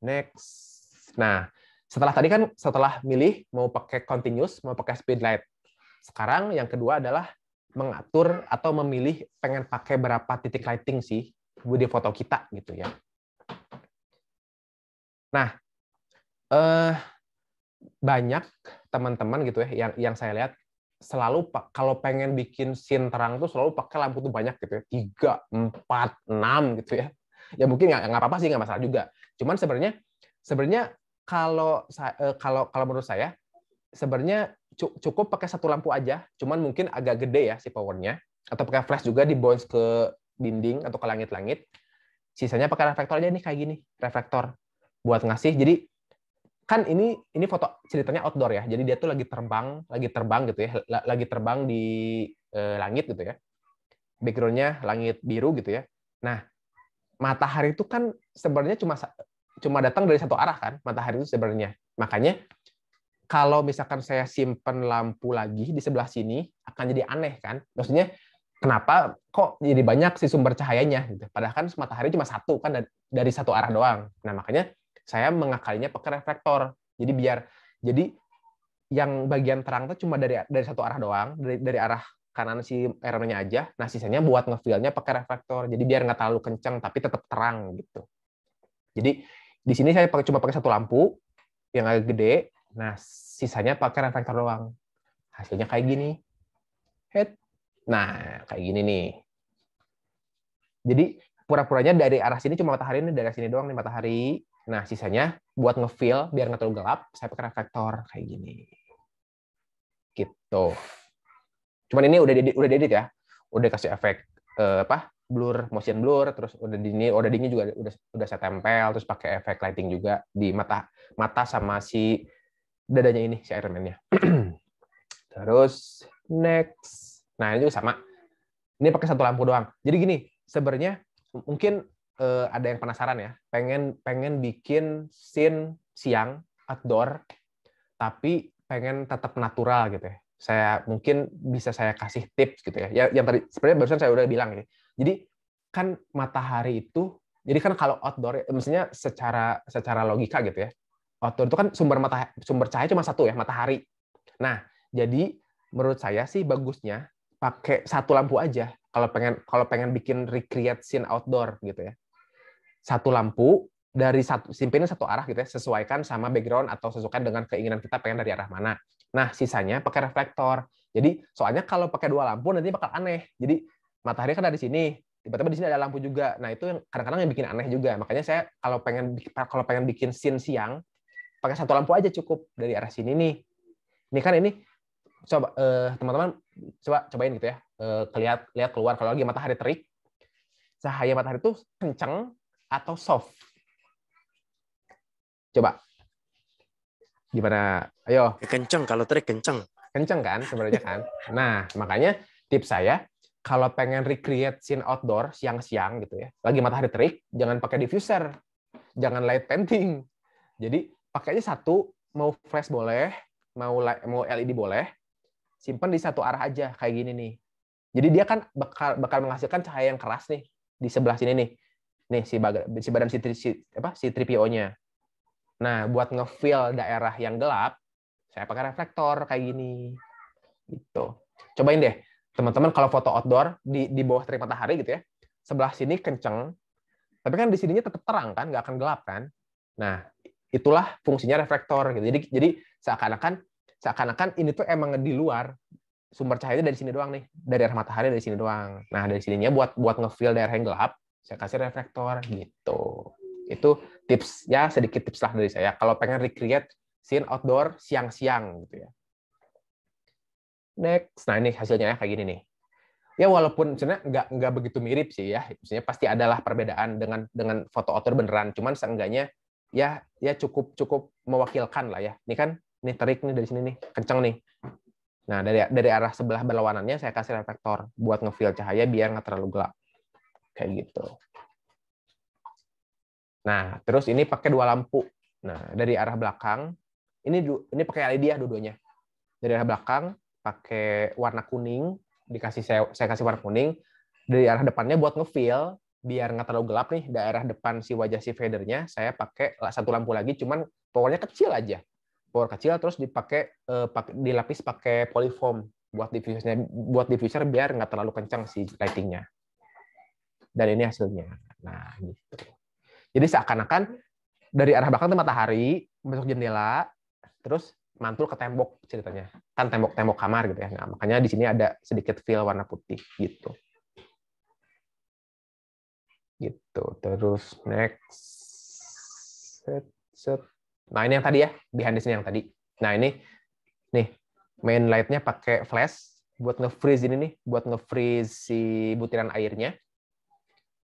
Next. Nah, setelah tadi kan setelah milih mau pakai continuous, mau pakai speed light. Sekarang yang kedua adalah mengatur atau memilih pengen pakai berapa titik lighting sih di foto kita gitu ya. Nah, eh, banyak teman-teman gitu ya yang yang saya lihat selalu kalau pengen bikin scene terang tuh selalu pakai lampu tuh banyak gitu ya tiga empat enam gitu ya ya mungkin nggak apa-apa sih nggak masalah juga Cuman sebenarnya sebenarnya kalau e, kalau kalau menurut saya sebenarnya cukup pakai satu lampu aja, cuman mungkin agak gede ya si powernya atau pakai flash juga di bounce ke dinding atau ke langit-langit. Sisanya pakai reflektor aja nih kayak gini, reflektor buat ngasih. Jadi kan ini ini foto ceritanya outdoor ya. Jadi dia tuh lagi terbang, lagi terbang gitu ya, lagi terbang di eh, langit gitu ya. Backgroundnya langit biru gitu ya. Nah, matahari itu kan sebenarnya cuma cuma datang dari satu arah kan matahari itu sebenarnya. Makanya kalau misalkan saya simpen lampu lagi di sebelah sini akan jadi aneh kan. Maksudnya kenapa kok jadi banyak si sumber cahayanya gitu. Padahal kan matahari cuma satu kan dari satu arah doang. Nah, makanya saya mengakalinya pakai reflektor. Jadi biar jadi yang bagian terang itu cuma dari dari satu arah doang, dari dari arah kanan si airnya aja. Nah, sisanya buat ngefilnya pakai reflektor. Jadi biar nggak terlalu kencang tapi tetap terang gitu. Jadi di sini saya pakai, cuma pakai satu lampu yang agak gede. Nah, sisanya pakai reflektor doang. Hasilnya kayak gini. Head. Nah, kayak gini nih. Jadi pura-puranya dari arah sini cuma matahari ini dari sini doang nih matahari. Nah, sisanya buat ngefill biar nggak terlalu gelap, saya pakai reflektor kayak gini. Gitu. Cuman ini udah diedit, udah diedit ya. Udah kasih efek eh, apa? blur, motion blur, terus udah dini, udah dingin juga udah udah saya tempel, terus pakai efek lighting juga di mata mata sama si dadanya ini si Iron Man-nya. <clears throat> terus next. Nah, ini juga sama. Ini pakai satu lampu doang. Jadi gini, sebenarnya mungkin uh, ada yang penasaran ya, pengen pengen bikin scene siang outdoor tapi pengen tetap natural gitu ya. Saya mungkin bisa saya kasih tips gitu ya. ya yang tadi sebenarnya barusan saya udah bilang ya jadi kan matahari itu jadi kan kalau outdoor eh, maksudnya secara secara logika gitu ya. Outdoor itu kan sumber mata sumber cahaya cuma satu ya, matahari. Nah, jadi menurut saya sih bagusnya pakai satu lampu aja kalau pengen kalau pengen bikin recreate scene outdoor gitu ya. Satu lampu dari satu simpennya satu arah gitu ya, sesuaikan sama background atau sesuaikan dengan keinginan kita pengen dari arah mana. Nah, sisanya pakai reflektor. Jadi, soalnya kalau pakai dua lampu nanti bakal aneh. Jadi, matahari kan ada di sini tiba-tiba di sini ada lampu juga nah itu kadang-kadang yang bikin aneh juga makanya saya kalau pengen kalau pengen bikin scene siang pakai satu lampu aja cukup dari arah sini nih ini kan ini coba eh, teman-teman coba cobain gitu ya eh, lihat lihat keluar kalau lagi matahari terik cahaya matahari itu kencang atau soft coba gimana ayo kenceng kalau terik kenceng kenceng kan sebenarnya kan nah makanya tips saya kalau pengen recreate scene outdoor siang-siang gitu ya, lagi matahari terik, jangan pakai diffuser, jangan light painting. Jadi pakainya satu, mau flash boleh, mau light, mau LED boleh, simpan di satu arah aja kayak gini nih. Jadi dia kan bakal bakal menghasilkan cahaya yang keras nih di sebelah sini nih. Nih si, baga, si badan si, si apa si nya Nah, buat ngefill daerah yang gelap, saya pakai reflektor kayak gini. Gitu. Cobain deh teman-teman kalau foto outdoor di di bawah terik matahari gitu ya sebelah sini kenceng tapi kan di sininya tetap terang kan nggak akan gelap kan nah itulah fungsinya reflektor gitu jadi jadi seakan-akan seakan-akan ini tuh emang di luar sumber cahayanya dari sini doang nih dari arah matahari dari sini doang nah dari sininya buat buat ngefill daerah yang gelap saya kasih reflektor gitu itu tips ya sedikit tips lah dari saya kalau pengen recreate scene outdoor siang-siang gitu ya next. Nah ini hasilnya ya kayak gini nih. Ya walaupun sebenarnya nggak nggak begitu mirip sih ya, maksudnya pasti adalah perbedaan dengan dengan foto author beneran. Cuman seenggaknya ya ya cukup cukup mewakilkan lah ya. Ini kan ini terik nih dari sini nih kenceng nih. Nah dari dari arah sebelah berlawanannya saya kasih reflektor buat ngefill cahaya biar nggak terlalu gelap kayak gitu. Nah terus ini pakai dua lampu. Nah dari arah belakang ini ini pakai LED ya dua-duanya. Dari arah belakang pakai warna kuning, dikasih saya, saya kasih warna kuning dari arah depannya buat ngefill biar nggak terlalu gelap nih daerah depan si wajah si fadernya saya pakai satu lampu lagi cuman powernya kecil aja power kecil terus dipakai eh, pakai, dilapis pakai polyfoam buat diffusernya buat diffuser biar nggak terlalu kencang si lightingnya dan ini hasilnya nah gitu jadi seakan-akan dari arah belakang tuh matahari masuk jendela terus mantul ke tembok ceritanya kan tembok-tembok kamar gitu ya nah, makanya di sini ada sedikit feel warna putih gitu gitu terus next set set nah ini yang tadi ya behind the scene yang tadi nah ini nih main lightnya pakai flash buat nge-freeze ini nih buat nge-freeze si butiran airnya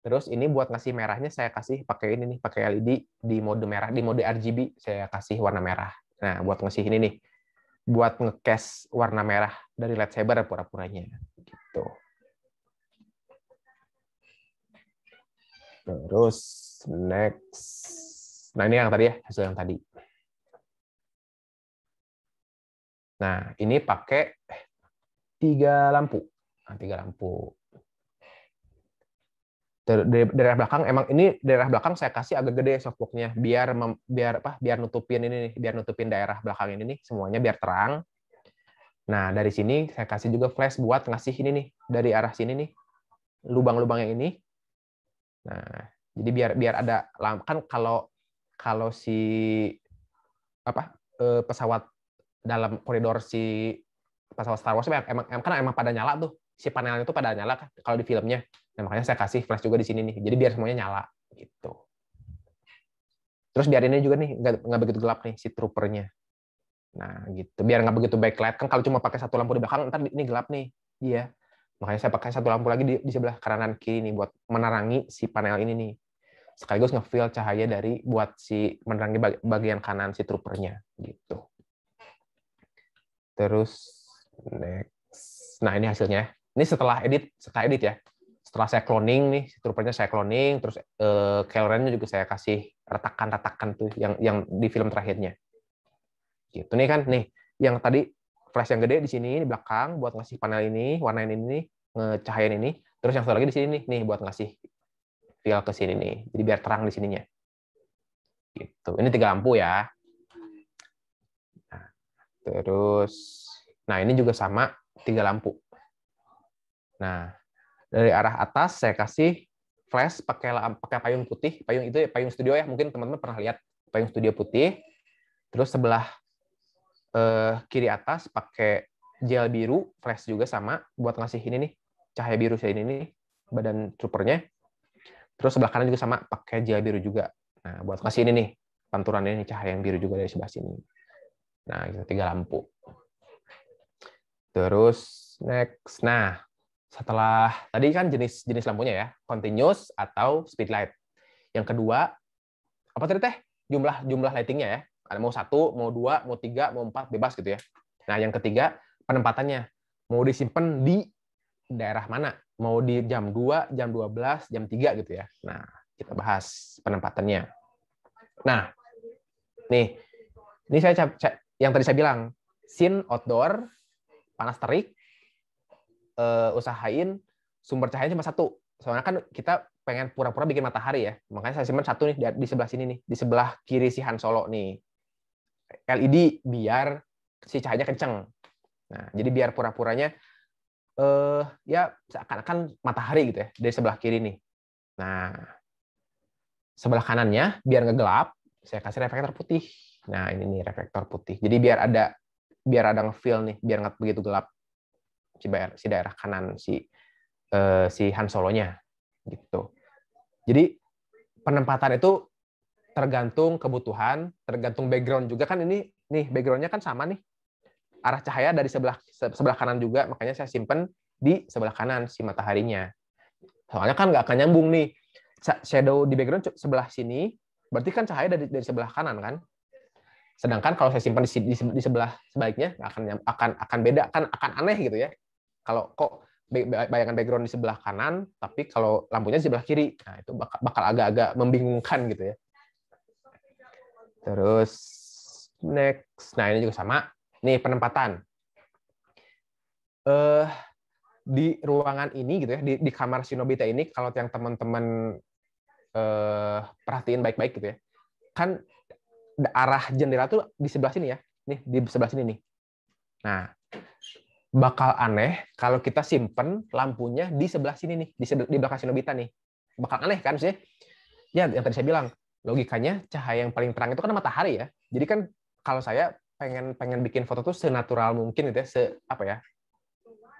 Terus ini buat ngasih merahnya saya kasih pakai ini nih, pakai LED di mode merah, di mode RGB saya kasih warna merah Nah, buat ngasih ini nih, buat ngecast warna merah dari led lightsaber pura-puranya. Gitu. Terus next. Nah, ini yang tadi ya, hasil yang tadi. Nah, ini pakai tiga lampu. Nah, tiga lampu dari daerah belakang emang ini daerah belakang saya kasih agak gede softboxnya biar mem, biar apa biar nutupin ini nih biar nutupin daerah belakang ini nih semuanya biar terang nah dari sini saya kasih juga flash buat ngasih ini nih dari arah sini nih lubang-lubang yang ini nah jadi biar biar ada kan kalau kalau si apa eh, pesawat dalam koridor si pesawat Star Wars emang emang kan emang pada nyala tuh si panelnya itu pada nyala kalau di filmnya. Nah, makanya saya kasih flash juga di sini nih. Jadi biar semuanya nyala gitu. Terus biar ini juga nih nggak, begitu gelap nih si troopernya. Nah gitu, biar nggak begitu backlight kan kalau cuma pakai satu lampu di belakang ntar ini gelap nih, iya. Makanya saya pakai satu lampu lagi di, di sebelah kanan kiri nih buat menerangi si panel ini nih. Sekaligus ngefill cahaya dari buat si menerangi bagian kanan si troopernya gitu. Terus next, nah ini hasilnya ini setelah edit setelah edit ya setelah saya cloning nih rupanya saya cloning terus eh, juga saya kasih retakan-retakan tuh yang yang di film terakhirnya gitu nih kan nih yang tadi flash yang gede di sini di belakang buat ngasih panel ini warna ini nih ngecahayain ini terus yang satu lagi di sini nih nih buat ngasih fill ke sini nih jadi biar terang di sininya gitu ini tiga lampu ya nah, terus nah ini juga sama tiga lampu Nah, dari arah atas saya kasih flash pakai pakai payung putih. Payung itu ya, payung studio ya, mungkin teman-teman pernah lihat payung studio putih. Terus sebelah eh, kiri atas pakai gel biru, flash juga sama buat ngasih ini nih, cahaya biru saya ini nih, badan troopernya. Terus sebelah kanan juga sama pakai gel biru juga. Nah, buat ngasih ini nih, panturan ini cahaya yang biru juga dari sebelah sini. Nah, itu tiga lampu. Terus next. Nah, setelah tadi kan jenis jenis lampunya ya continuous atau speed light yang kedua apa tadi teh jumlah jumlah lightingnya ya ada mau satu mau dua mau tiga mau empat bebas gitu ya nah yang ketiga penempatannya mau disimpan di daerah mana mau di jam 2, jam 12, jam 3 gitu ya. Nah, kita bahas penempatannya. Nah, nih, ini saya yang tadi saya bilang, scene outdoor, panas terik, uh, usahain sumber cahaya cuma satu. Soalnya kan kita pengen pura-pura bikin matahari ya. Makanya saya simpan satu nih di, sebelah sini nih, di sebelah kiri si Han Solo nih. LED biar si cahayanya kenceng. Nah, jadi biar pura-puranya eh uh, ya seakan-akan matahari gitu ya dari sebelah kiri nih. Nah, sebelah kanannya biar ngegelap, saya kasih reflektor putih. Nah, ini nih reflektor putih. Jadi biar ada biar ada nge-feel nih, biar nggak begitu gelap si daerah, si daerah kanan si eh, si Han Solonya gitu. Jadi penempatan itu tergantung kebutuhan, tergantung background juga kan ini nih backgroundnya kan sama nih arah cahaya dari sebelah sebelah kanan juga makanya saya simpen di sebelah kanan si mataharinya soalnya kan nggak akan nyambung nih shadow di background sebelah sini berarti kan cahaya dari dari sebelah kanan kan sedangkan kalau saya simpan di, di, di sebelah sebaiknya akan akan akan beda kan akan aneh gitu ya kalau kok bayangan background di sebelah kanan, tapi kalau lampunya di sebelah kiri, nah itu bakal, agak-agak membingungkan gitu ya. Terus next, nah ini juga sama. Nih penempatan. Eh di ruangan ini gitu ya, di, di kamar Shinobita ini kalau yang teman-teman eh, perhatiin baik-baik gitu ya, kan arah jendela tuh di sebelah sini ya, nih di sebelah sini nih. Nah, bakal aneh kalau kita simpen lampunya di sebelah sini nih, di, sebelah, di belakang Sinobita nih. Bakal aneh kan sih Ya, yang tadi saya bilang, logikanya cahaya yang paling terang itu kan matahari ya. Jadi kan kalau saya pengen pengen bikin foto tuh senatural mungkin gitu ya, se apa ya?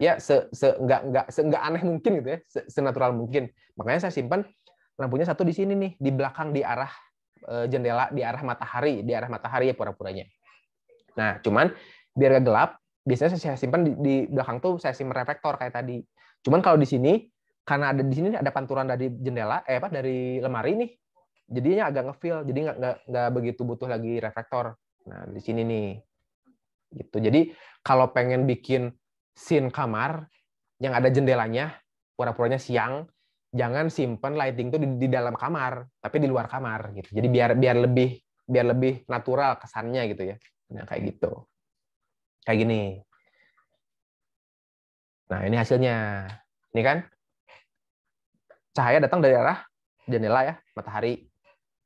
Ya, se, se enggak enggak se enggak aneh mungkin gitu ya, se, senatural mungkin. Makanya saya simpan lampunya satu di sini nih, di belakang di arah eh, jendela, di arah matahari, di arah matahari ya pura-puranya. Nah, cuman biar gak gelap, biasanya saya simpan di, di belakang tuh saya simpan reflektor kayak tadi. Cuman kalau di sini karena ada di sini ada panturan dari jendela, eh apa dari lemari nih, jadinya agak ngefeel, jadi nggak nggak nggak begitu butuh lagi reflektor. Nah di sini nih, gitu. Jadi kalau pengen bikin sin kamar yang ada jendelanya, pura-puranya siang, jangan simpen lighting tuh di, di dalam kamar, tapi di luar kamar gitu. Jadi biar biar lebih biar lebih natural kesannya gitu ya. Nah kayak gitu. Kayak gini. Nah, ini hasilnya. Ini kan cahaya datang dari arah jendela ya, matahari.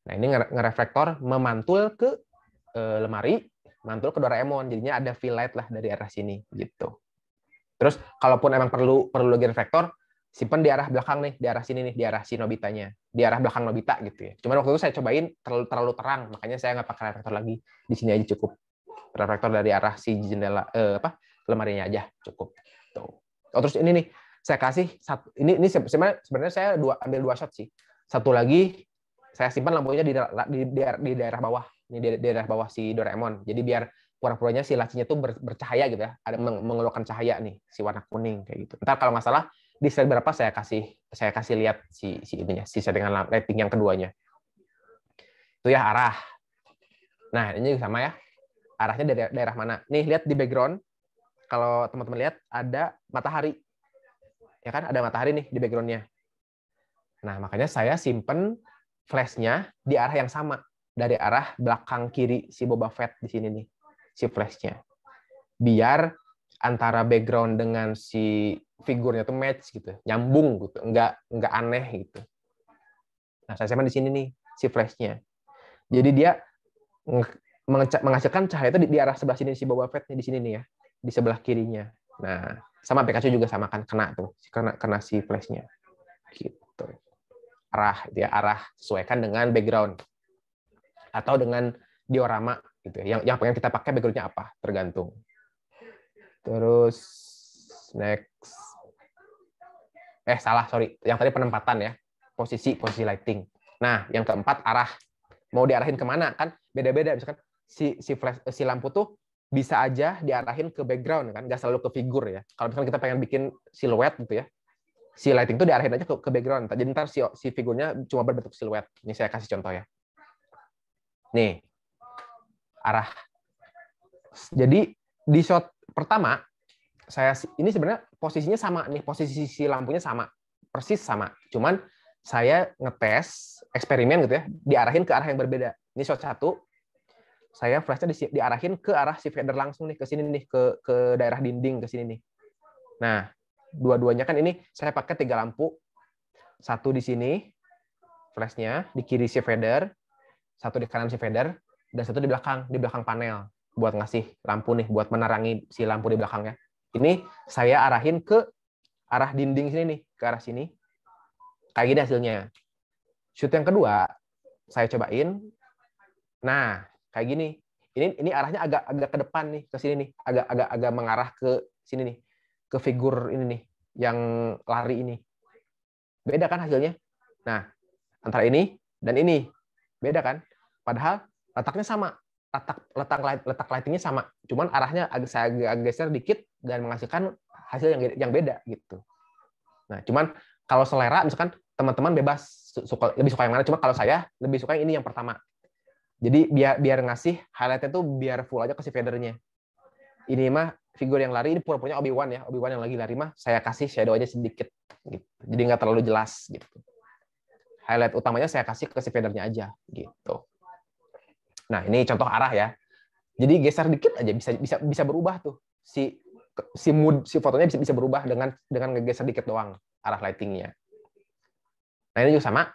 Nah, ini ngereflektor memantul ke e, lemari, mantul ke Doraemon. Jadinya ada fill light lah dari arah sini gitu. Terus kalaupun emang perlu perlu lagi reflektor, simpan di arah belakang nih, di arah sini nih, di arah si Nobitanya, di arah belakang Nobita gitu ya. Cuman waktu itu saya cobain terlalu terlalu terang, makanya saya nggak pakai reflektor lagi. Di sini aja cukup reflektor dari arah si jendela eh, apa nya aja cukup. Tuh. Oh, terus ini nih saya kasih satu ini ini sebenarnya sebenarnya saya dua ambil dua shot sih. Satu lagi saya simpan lampunya di di, di, di daerah bawah. Ini di, di daerah bawah si Doraemon. Jadi biar pura-puranya si lacinya tuh ber, bercahaya gitu ya. Ada mengeluarkan cahaya nih si warna kuning kayak gitu. Ntar kalau masalah di slide berapa saya kasih saya kasih lihat si si itunya si settingan lighting yang keduanya itu ya arah nah ini juga sama ya arahnya dari daerah mana. Nih, lihat di background. Kalau teman-teman lihat, ada matahari. Ya kan? Ada matahari nih di backgroundnya. Nah, makanya saya simpen flashnya di arah yang sama. Dari arah belakang kiri si Boba Fett di sini nih. Si flashnya. Biar antara background dengan si figurnya tuh match gitu. Nyambung gitu. nggak enggak aneh gitu. Nah, saya simpan di sini nih si flashnya. Jadi dia menghasilkan cahaya itu di, di arah sebelah sini si bawah Fett di sini nih ya, di sebelah kirinya. Nah, sama Pikachu juga sama kan kena tuh, kena kena si flashnya. Gitu. Arah dia arah sesuaikan dengan background atau dengan diorama gitu ya. Yang yang pengen kita pakai backgroundnya apa tergantung. Terus next eh salah sorry yang tadi penempatan ya posisi posisi lighting nah yang keempat arah mau diarahin kemana kan beda-beda misalkan si si flash eh, si lampu tuh bisa aja diarahin ke background kan, nggak selalu ke figur ya. Kalau misalkan kita pengen bikin siluet gitu ya, si lighting tuh diarahin aja ke, ke background. Jadi ntar si, si figurnya cuma berbentuk siluet. Ini saya kasih contoh ya. Nih, arah. Jadi di shot pertama, saya ini sebenarnya posisinya sama nih, posisi si lampunya sama, persis sama. Cuman saya ngetes eksperimen gitu ya, diarahin ke arah yang berbeda. Ini shot satu, saya flashnya di, diarahin ke arah si feeder langsung nih ke sini nih ke ke daerah dinding ke sini nih. Nah, dua-duanya kan ini saya pakai tiga lampu. Satu di sini flashnya, di kiri si feeder, satu di kanan si feeder, dan satu di belakang, di belakang panel buat ngasih lampu nih, buat menerangi si lampu di belakangnya. Ini saya arahin ke arah dinding sini nih, ke arah sini. Kayak gini hasilnya. Shoot yang kedua, saya cobain. Nah, kayak gini ini ini arahnya agak agak ke depan nih ke sini nih agak agak agak mengarah ke sini nih ke figur ini nih yang lari ini beda kan hasilnya nah antara ini dan ini beda kan padahal letaknya sama letak letak letak lightingnya sama cuman arahnya agak saya agak geser dikit dan menghasilkan hasil yang yang beda gitu nah cuman kalau selera misalkan teman-teman bebas suka lebih suka yang mana cuma kalau saya lebih suka yang ini yang pertama jadi biar biar ngasih highlightnya tuh biar full aja kasih fadernya. Ini mah figur yang lari ini pura-puranya Obi Wan ya, Obi Wan yang lagi lari mah saya kasih shadow aja sedikit gitu. Jadi nggak terlalu jelas gitu. Highlight utamanya saya kasih ke si aja gitu. Nah, ini contoh arah ya. Jadi geser dikit aja bisa bisa bisa berubah tuh si si mood si fotonya bisa bisa berubah dengan dengan ngegeser dikit doang arah lightingnya. Nah ini juga sama.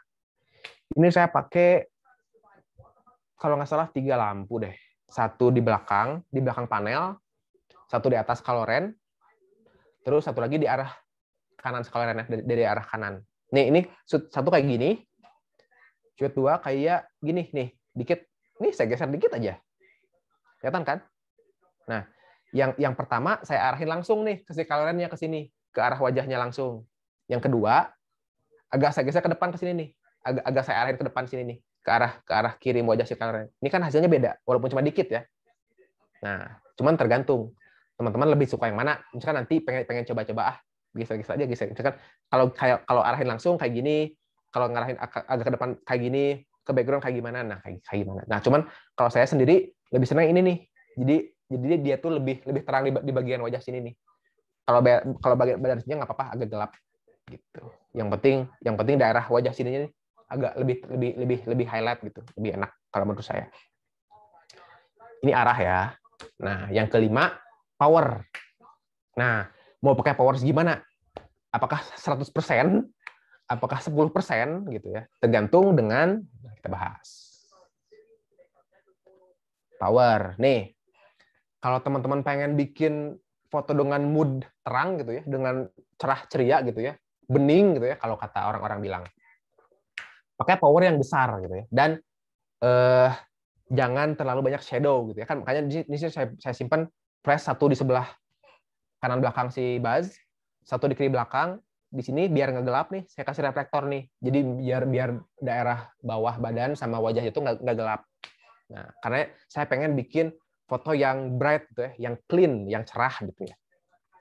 Ini saya pakai kalau nggak salah tiga lampu deh. Satu di belakang, di belakang panel, satu di atas kaloren, terus satu lagi di arah kanan sekaloren ya, dari, dari arah kanan. Nih, ini satu kayak gini, cuit dua kayak gini nih, dikit. Nih saya geser dikit aja. Kelihatan kan? Nah, yang yang pertama saya arahin langsung nih ke si kalorennya ke sini, ke arah wajahnya langsung. Yang kedua agak saya geser ke depan ke sini nih. Agak agak saya arahin ke depan sini nih ke arah ke arah kiri mau adjust kanan. Ini kan hasilnya beda walaupun cuma dikit ya. Nah, cuman tergantung teman-teman lebih suka yang mana. Misalkan nanti pengen pengen coba-coba ah geser-geser aja geser. Misalkan kalau kayak kalau arahin langsung kayak gini, kalau ngarahin agak ke depan kayak gini, ke background kayak gimana? Nah, kayak, kayak gimana. Nah, cuman kalau saya sendiri lebih senang ini nih. Jadi jadi dia tuh lebih lebih terang di, bagian wajah sini nih. Kalau kalau bagian badan sini nggak apa-apa agak gelap gitu. Yang penting yang penting daerah wajah sini nih agak lebih lebih lebih lebih highlight gitu, lebih enak kalau menurut saya. Ini arah ya. Nah, yang kelima power. Nah, mau pakai power gimana? Apakah 100%? Apakah 10% gitu ya? Tergantung dengan nah, kita bahas. Power. Nih. Kalau teman-teman pengen bikin foto dengan mood terang gitu ya, dengan cerah ceria gitu ya, bening gitu ya kalau kata orang-orang bilang pakai power yang besar gitu ya dan eh, jangan terlalu banyak shadow gitu ya kan makanya di sini saya, saya simpan press satu di sebelah kanan belakang si Buzz satu di kiri belakang di sini biar nggak gelap nih saya kasih reflektor nih jadi biar biar daerah bawah badan sama wajah itu nggak, nggak gelap nah karena saya pengen bikin foto yang bright gitu ya yang clean yang cerah gitu ya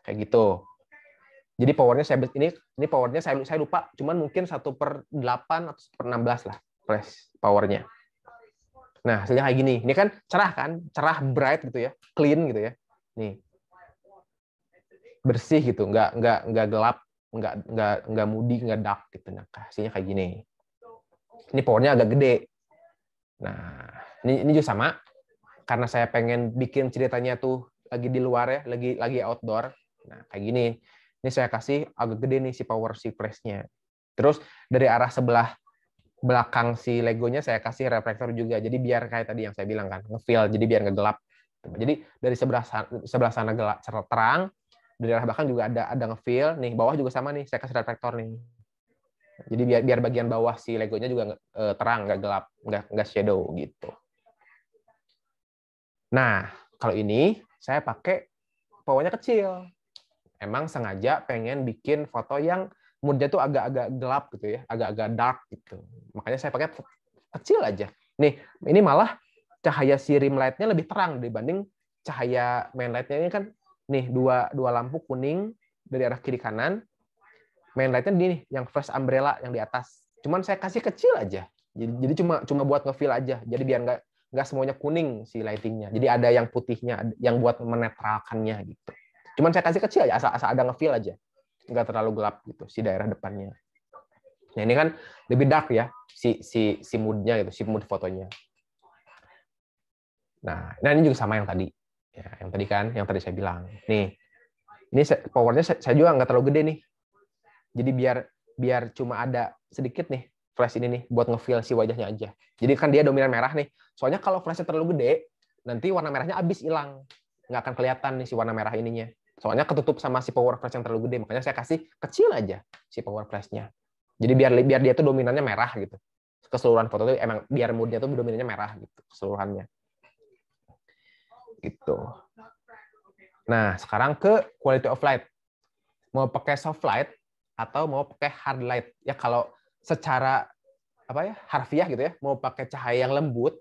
kayak gitu jadi powernya saya ini ini powernya saya saya lupa, cuman mungkin satu per delapan atau per enam belas lah press powernya. Nah, hasilnya kayak gini. Ini kan cerah kan? Cerah bright gitu ya, clean gitu ya. Nih. Bersih gitu, nggak nggak nggak gelap, nggak nggak nggak mudi, nggak dark gitu. Nah, hasilnya kayak gini. Ini powernya agak gede. Nah, ini ini juga sama. Karena saya pengen bikin ceritanya tuh lagi di luar ya, lagi lagi outdoor. Nah, kayak gini ini saya kasih agak gede nih si power si Terus dari arah sebelah belakang si legonya saya kasih reflektor juga. Jadi biar kayak tadi yang saya bilang kan, ngefill jadi biar nggak gelap. Jadi dari sebelah sana, sebelah sana gelap terang, dari arah belakang juga ada ada ngefill. Nih bawah juga sama nih, saya kasih reflektor nih. Jadi biar biar bagian bawah si legonya juga eh, terang, nggak gelap, nggak nggak shadow gitu. Nah, kalau ini saya pakai powernya kecil emang sengaja pengen bikin foto yang moodnya tuh agak-agak gelap gitu ya, agak-agak dark gitu. Makanya saya pakai kecil aja. Nih, ini malah cahaya si rim light-nya lebih terang dibanding cahaya main light-nya ini kan nih dua dua lampu kuning dari arah kiri kanan. Main light-nya ini yang flash umbrella yang di atas. Cuman saya kasih kecil aja. Jadi, jadi cuma cuma buat nge aja. Jadi biar nggak nggak semuanya kuning si lightingnya. Jadi ada yang putihnya, yang buat menetralkannya gitu. Cuman saya kasih kecil ya, asal, asal ada ngefeel aja. Nggak terlalu gelap gitu si daerah depannya. Nah ini kan lebih dark ya si si si moodnya gitu, si mood fotonya. Nah, nah ini juga sama yang tadi, ya, yang tadi kan, yang tadi saya bilang. Nih, ini powernya saya, juga nggak terlalu gede nih. Jadi biar biar cuma ada sedikit nih flash ini nih buat ngefill si wajahnya aja. Jadi kan dia dominan merah nih. Soalnya kalau flashnya terlalu gede, nanti warna merahnya habis hilang, nggak akan kelihatan nih si warna merah ininya. Soalnya ketutup sama si power flash yang terlalu gede, makanya saya kasih kecil aja si power flash-nya. Jadi biar biar dia tuh dominannya merah gitu. Keseluruhan foto tuh emang biar moodnya tuh dominannya merah gitu keseluruhannya. Gitu. Nah, sekarang ke quality of light. Mau pakai soft light atau mau pakai hard light? Ya kalau secara apa ya harfiah gitu ya, mau pakai cahaya yang lembut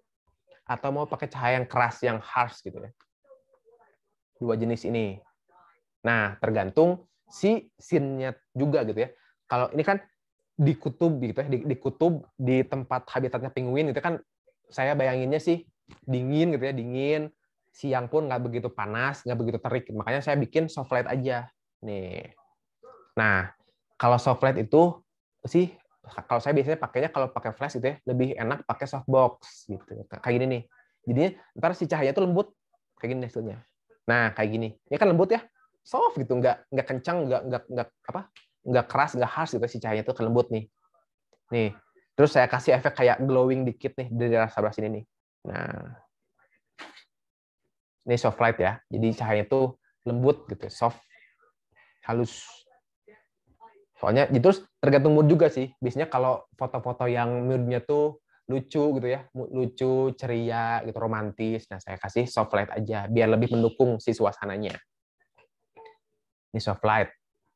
atau mau pakai cahaya yang keras yang harsh gitu ya. Dua jenis ini Nah, tergantung si sinnya juga gitu ya. Kalau ini kan di kutub gitu ya, di, di kutub di tempat habitatnya penguin itu kan saya bayanginnya sih dingin gitu ya, dingin. Siang pun nggak begitu panas, nggak begitu terik. Makanya saya bikin soft light aja. Nih. Nah, kalau soft light itu sih kalau saya biasanya pakainya kalau pakai flash gitu ya lebih enak pakai softbox gitu kayak gini nih Jadi ntar si cahaya tuh lembut kayak gini hasilnya nah kayak gini ini kan lembut ya soft gitu, nggak nggak kencang, nggak nggak nggak apa, nggak keras, nggak harsh gitu si cahayanya tuh lembut nih. Nih, terus saya kasih efek kayak glowing dikit nih dari arah sebelah sini nih. Nah, ini soft light ya, jadi cahayanya tuh lembut gitu, soft, halus. Soalnya itu ya tergantung mood juga sih. Biasanya kalau foto-foto yang moodnya tuh lucu gitu ya, lucu, ceria gitu, romantis. Nah, saya kasih soft light aja biar lebih mendukung si suasananya ini soft light.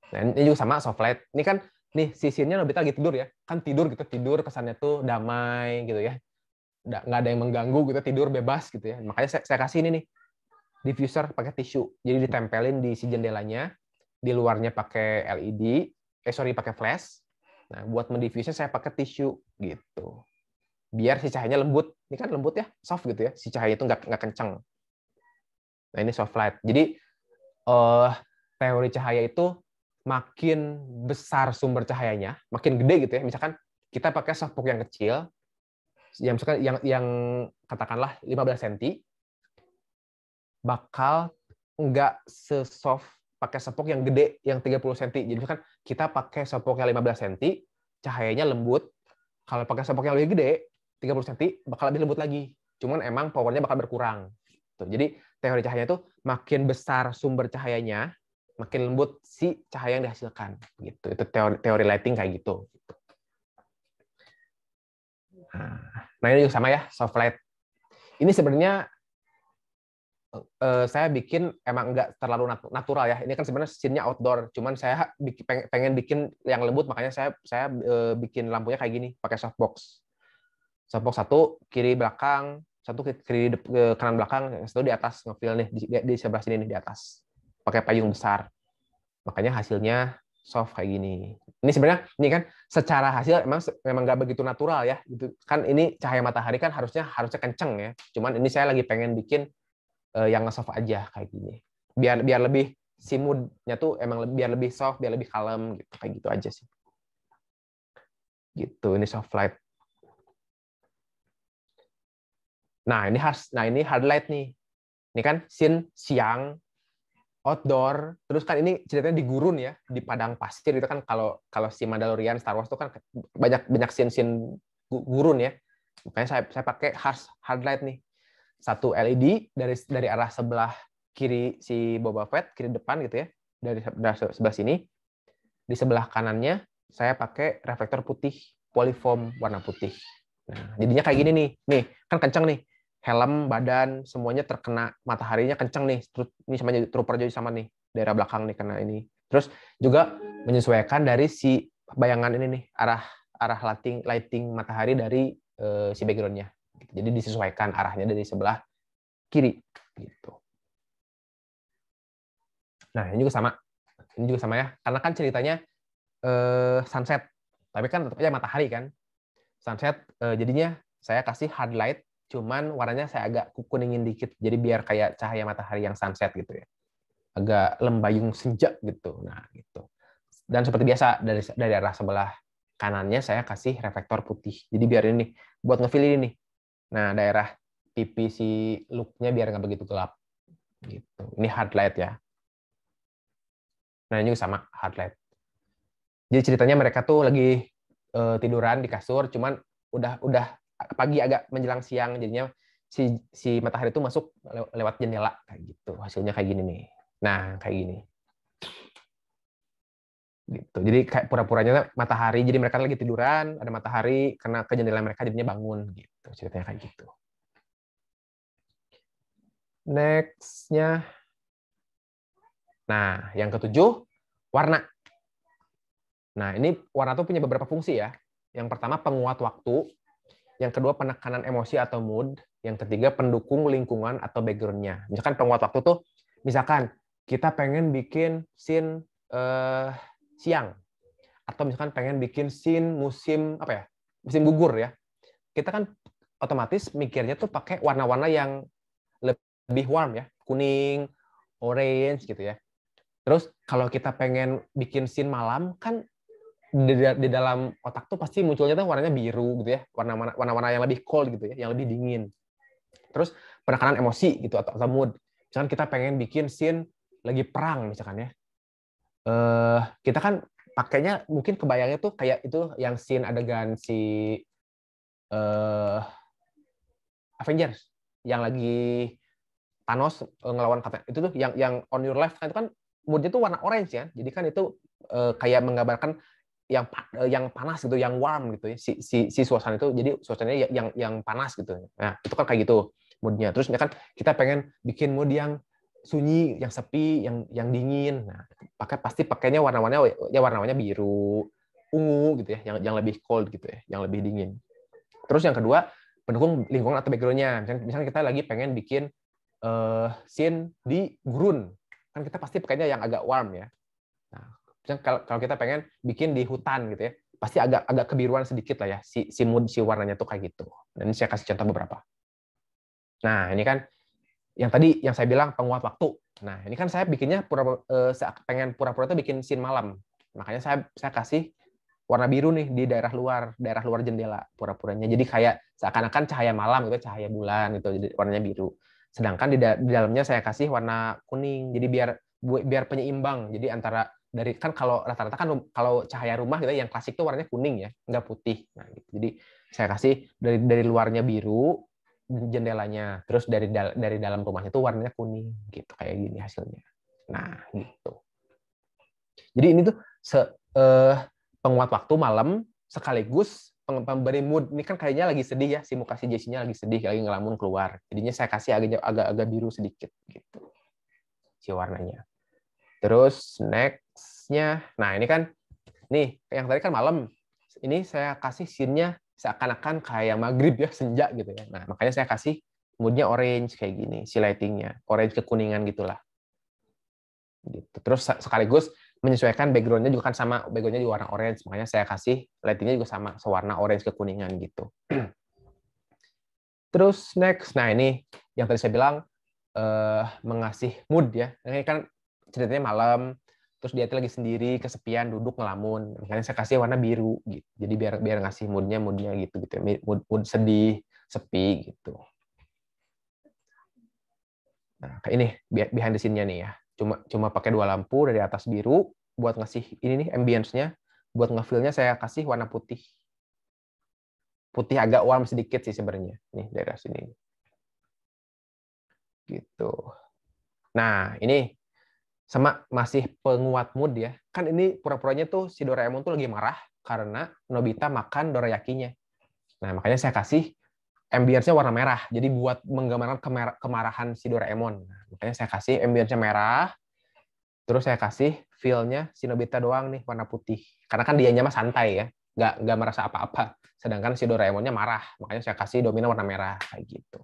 Nah, ini juga sama soft light. Ini kan nih sisinya lebih lagi tidur ya. Kan tidur gitu, tidur kesannya tuh damai gitu ya. Nggak ada yang mengganggu gitu, tidur bebas gitu ya. Makanya saya, saya kasih ini nih, diffuser pakai tisu. Jadi ditempelin di si jendelanya, di luarnya pakai LED, eh sorry pakai flash. Nah, buat mendiffuse saya pakai tisu gitu. Biar si cahayanya lembut. Ini kan lembut ya, soft gitu ya. Si cahayanya itu nggak nggak kencang. Nah, ini soft light. Jadi eh uh, teori cahaya itu makin besar sumber cahayanya, makin gede gitu ya. Misalkan kita pakai softbox yang kecil, yang misalkan yang yang katakanlah 15 cm bakal nggak sesoft pakai softbox yang gede yang 30 cm. Jadi misalkan kita pakai softbox yang 15 cm, cahayanya lembut. Kalau pakai softbox yang lebih gede, 30 cm bakal lebih lembut lagi. Cuman emang powernya bakal berkurang. Tuh. Jadi teori cahaya itu makin besar sumber cahayanya, makin lembut si cahaya yang dihasilkan gitu itu teori teori lighting kayak gitu nah, nah ini juga sama ya soft light ini sebenarnya eh, saya bikin emang nggak terlalu natural ya ini kan sebenarnya scene-nya outdoor cuman saya pengen bikin yang lembut makanya saya saya eh, bikin lampunya kayak gini pakai softbox softbox satu kiri belakang satu kiri kanan belakang satu di atas ngefil nih di, di sebelah sini nih di atas pakai payung besar. Makanya hasilnya soft kayak gini. Ini sebenarnya ini kan secara hasil emang memang nggak begitu natural ya. gitu kan ini cahaya matahari kan harusnya harusnya kenceng ya. Cuman ini saya lagi pengen bikin eh, yang soft aja kayak gini. Biar biar lebih si moodnya tuh emang lebih, biar lebih soft, biar lebih kalem gitu kayak gitu aja sih. Gitu ini soft light. Nah ini hard, nah ini hard light nih. Ini kan scene siang outdoor terus kan ini ceritanya di gurun ya di padang pasir itu kan kalau kalau si Mandalorian Star Wars itu kan banyak banyak scene scene gurun ya makanya saya saya pakai hard hard light nih satu LED dari dari arah sebelah kiri si Boba Fett kiri depan gitu ya dari, dari sebelah sini di sebelah kanannya saya pakai reflektor putih polyfoam warna putih nah jadinya kayak gini nih nih kan kencang nih helm, badan, semuanya terkena mataharinya kenceng nih. Ini sama trooper jadi sama nih, daerah belakang nih karena ini. Terus juga menyesuaikan dari si bayangan ini nih, arah arah lighting lighting matahari dari uh, si backgroundnya. Jadi disesuaikan arahnya dari sebelah kiri gitu. Nah ini juga sama, ini juga sama ya. Karena kan ceritanya uh, sunset, tapi kan tetap aja matahari kan. Sunset uh, jadinya saya kasih hard light cuman warnanya saya agak kuningin dikit jadi biar kayak cahaya matahari yang sunset gitu ya agak lembayung senja gitu nah gitu dan seperti biasa dari dari arah sebelah kanannya saya kasih reflektor putih jadi biar ini buat ngefill ini nih nah daerah pipi si looknya biar nggak begitu gelap gitu ini hard light ya nah ini juga sama hard light jadi ceritanya mereka tuh lagi e, tiduran di kasur cuman udah udah pagi agak menjelang siang jadinya si si matahari itu masuk lewat jendela kayak gitu hasilnya kayak gini nih nah kayak gini gitu jadi kayak pura-puranya matahari jadi mereka lagi tiduran ada matahari karena ke jendela mereka jadinya bangun gitu ceritanya kayak gitu nextnya nah yang ketujuh warna nah ini warna tuh punya beberapa fungsi ya yang pertama penguat waktu yang kedua penekanan emosi atau mood, yang ketiga pendukung lingkungan atau backgroundnya. Misalkan penguat waktu tuh, misalkan kita pengen bikin scene uh, siang, atau misalkan pengen bikin scene musim apa ya, musim gugur ya. Kita kan otomatis mikirnya tuh pakai warna-warna yang lebih warm ya, kuning, orange gitu ya. Terus kalau kita pengen bikin scene malam kan di, di dalam otak tuh pasti munculnya tuh warnanya biru gitu ya warna warna-warna yang lebih cold gitu ya yang lebih dingin terus penekanan emosi gitu atau, atau mood misalkan kita pengen bikin scene lagi perang misalkan ya eh kita kan pakainya mungkin kebayangnya tuh kayak itu yang scene adegan si eh Avengers yang lagi Thanos eh, ngelawan kata itu tuh yang yang on your left kan itu kan moodnya tuh warna orange ya jadi kan itu eh, kayak menggambarkan yang eh, yang panas gitu, yang warm gitu ya si si, si suasana itu jadi suasananya ya, yang yang panas gitu. Nah itu kan kayak gitu moodnya. Terus kan kita pengen bikin mood yang sunyi, yang sepi, yang yang dingin. Nah pakai pasti pakainya warna-warnanya ya warna-warnanya biru, ungu gitu ya, yang yang lebih cold gitu ya, yang lebih dingin. Terus yang kedua pendukung lingkungan atau backgroundnya. Misalnya, misalnya kita lagi pengen bikin uh, scene di gurun, kan kita pasti pakainya yang agak warm ya. Nah, kalau kita pengen bikin di hutan gitu ya pasti agak agak kebiruan sedikit lah ya si si mood si warnanya tuh kayak gitu dan ini saya kasih contoh beberapa nah ini kan yang tadi yang saya bilang penguat waktu nah ini kan saya bikinnya pura eh, saya pengen pura-pura tuh bikin scene malam makanya saya saya kasih warna biru nih di daerah luar daerah luar jendela pura-puranya jadi kayak seakan-akan cahaya malam gitu cahaya bulan gitu jadi warnanya biru sedangkan di, da di dalamnya saya kasih warna kuning jadi biar biar penyeimbang jadi antara dari kan kalau rata-rata kan kalau cahaya rumah gitu ya, yang klasik tuh warnanya kuning ya, nggak putih. Nah, gitu. Jadi saya kasih dari dari luarnya biru, jendelanya, terus dari dari dalam rumahnya tuh warnanya kuning gitu kayak gini hasilnya. Nah, gitu. Jadi ini tuh se, uh, penguat waktu malam sekaligus pemberi mood. Ini kan kayaknya lagi sedih ya, si muka si Jessinya lagi sedih, lagi ngelamun keluar. Jadinya saya kasih agak, agak biru sedikit gitu si warnanya. Terus nextnya, nah ini kan, nih yang tadi kan malam, ini saya kasih scene seakan-akan kayak maghrib ya, <laughs> senja gitu ya. Nah makanya saya kasih moodnya orange kayak gini, si lightingnya, orange kekuningan gitulah. Gitu. Terus sekaligus menyesuaikan backgroundnya juga kan sama backgroundnya juga warna orange, makanya saya kasih lightingnya juga sama sewarna orange kekuningan gitu. <clears throat> Terus next, nah ini yang tadi saya bilang eh, mengasih mood ya. Ini kan ceritanya malam terus dia tuh lagi sendiri kesepian duduk ngelamun makanya saya kasih warna biru gitu jadi biar biar ngasih moodnya moodnya gitu gitu ya. mood, mood sedih sepi gitu nah ini behind the scene-nya nih ya cuma cuma pakai dua lampu dari atas biru buat ngasih ini nih ambience-nya buat ngefilnya saya kasih warna putih putih agak warm sedikit sih sebenarnya nih daerah sini gitu nah ini sama masih penguat mood ya. Kan ini pura-puranya tuh si Doraemon tuh lagi marah karena Nobita makan Dorayakinya. Nah, makanya saya kasih ambience-nya warna merah. Jadi buat menggambarkan kemer kemarahan si Doraemon. Nah, makanya saya kasih ambience-nya merah. Terus saya kasih feel-nya si Nobita doang nih warna putih. Karena kan dia mah santai ya. Nggak, nggak merasa apa-apa. Sedangkan si Doraemonnya marah. Makanya saya kasih dominan warna merah. Kayak gitu.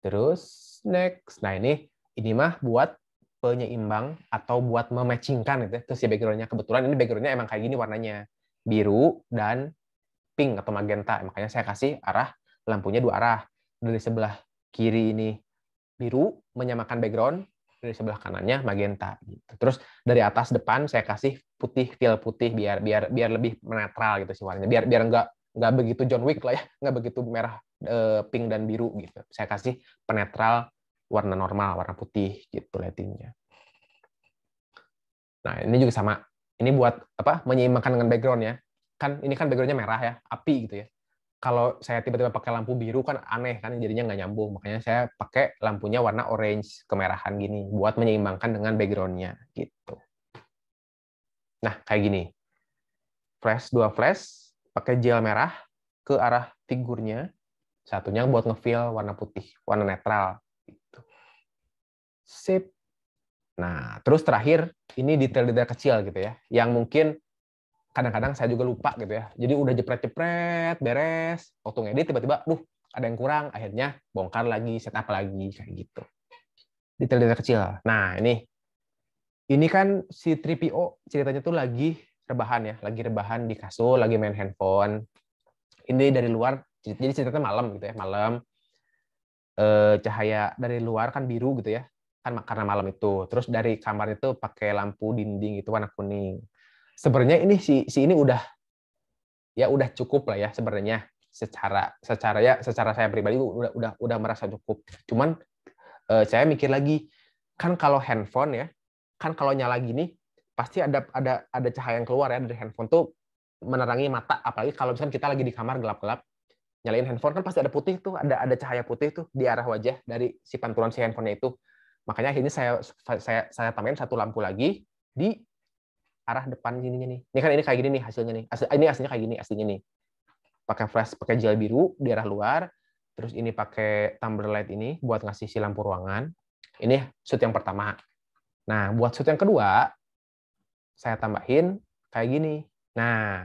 Terus next. Nah ini ini mah buat penyeimbang atau buat mematchingkan gitu ya. Terus si ya backgroundnya kebetulan ini backgroundnya emang kayak gini warnanya biru dan pink atau magenta. Makanya saya kasih arah lampunya dua arah. Dari sebelah kiri ini biru menyamakan background, dari sebelah kanannya magenta gitu. Terus dari atas depan saya kasih putih, feel putih biar biar biar lebih netral gitu sih warnanya. Biar biar enggak nggak begitu John Wick lah ya, nggak begitu merah, eh, pink dan biru gitu. Saya kasih penetral warna normal, warna putih gitu lightingnya. Nah, ini juga sama. Ini buat apa? Menyeimbangkan dengan background ya. Kan ini kan backgroundnya merah ya, api gitu ya. Kalau saya tiba-tiba pakai lampu biru kan aneh kan, jadinya nggak nyambung. Makanya saya pakai lampunya warna orange kemerahan gini, buat menyeimbangkan dengan backgroundnya gitu. Nah, kayak gini. Flash, dua flash, pakai gel merah ke arah figurnya. Satunya buat ngefill warna putih, warna netral. Sip. Nah, terus terakhir ini detail-detail kecil gitu ya, yang mungkin kadang-kadang saya juga lupa gitu ya. Jadi udah jepret-jepret, beres, waktu ngedit tiba-tiba, duh ada yang kurang, akhirnya bongkar lagi, setup lagi kayak gitu. Detail-detail kecil. Nah ini, ini kan si 3 ceritanya tuh lagi rebahan ya, lagi rebahan di kasur, lagi main handphone. Ini dari luar, jadi ceritanya malam gitu ya, malam. Eh, cahaya dari luar kan biru gitu ya, kan karena malam itu. Terus dari kamar itu pakai lampu dinding itu warna kuning. Sebenarnya ini si si ini udah ya udah cukup lah ya sebenarnya secara secara ya secara saya pribadi udah udah udah merasa cukup. Cuman eh, saya mikir lagi kan kalau handphone ya kan kalau nyala gini pasti ada ada ada cahaya yang keluar ya dari handphone tuh menerangi mata apalagi kalau misalnya kita lagi di kamar gelap-gelap nyalain handphone kan pasti ada putih tuh ada ada cahaya putih tuh di arah wajah dari si pantulan si handphonenya itu Makanya akhirnya saya saya saya tambahin satu lampu lagi di arah depan sininya nih. Ini kan ini kayak gini nih hasilnya nih. Asli, ini aslinya kayak gini aslinya nih. Pakai flash, pakai gel biru di arah luar. Terus ini pakai tumbler light ini buat ngasih si lampu ruangan. Ini shoot yang pertama. Nah, buat shoot yang kedua, saya tambahin kayak gini. Nah,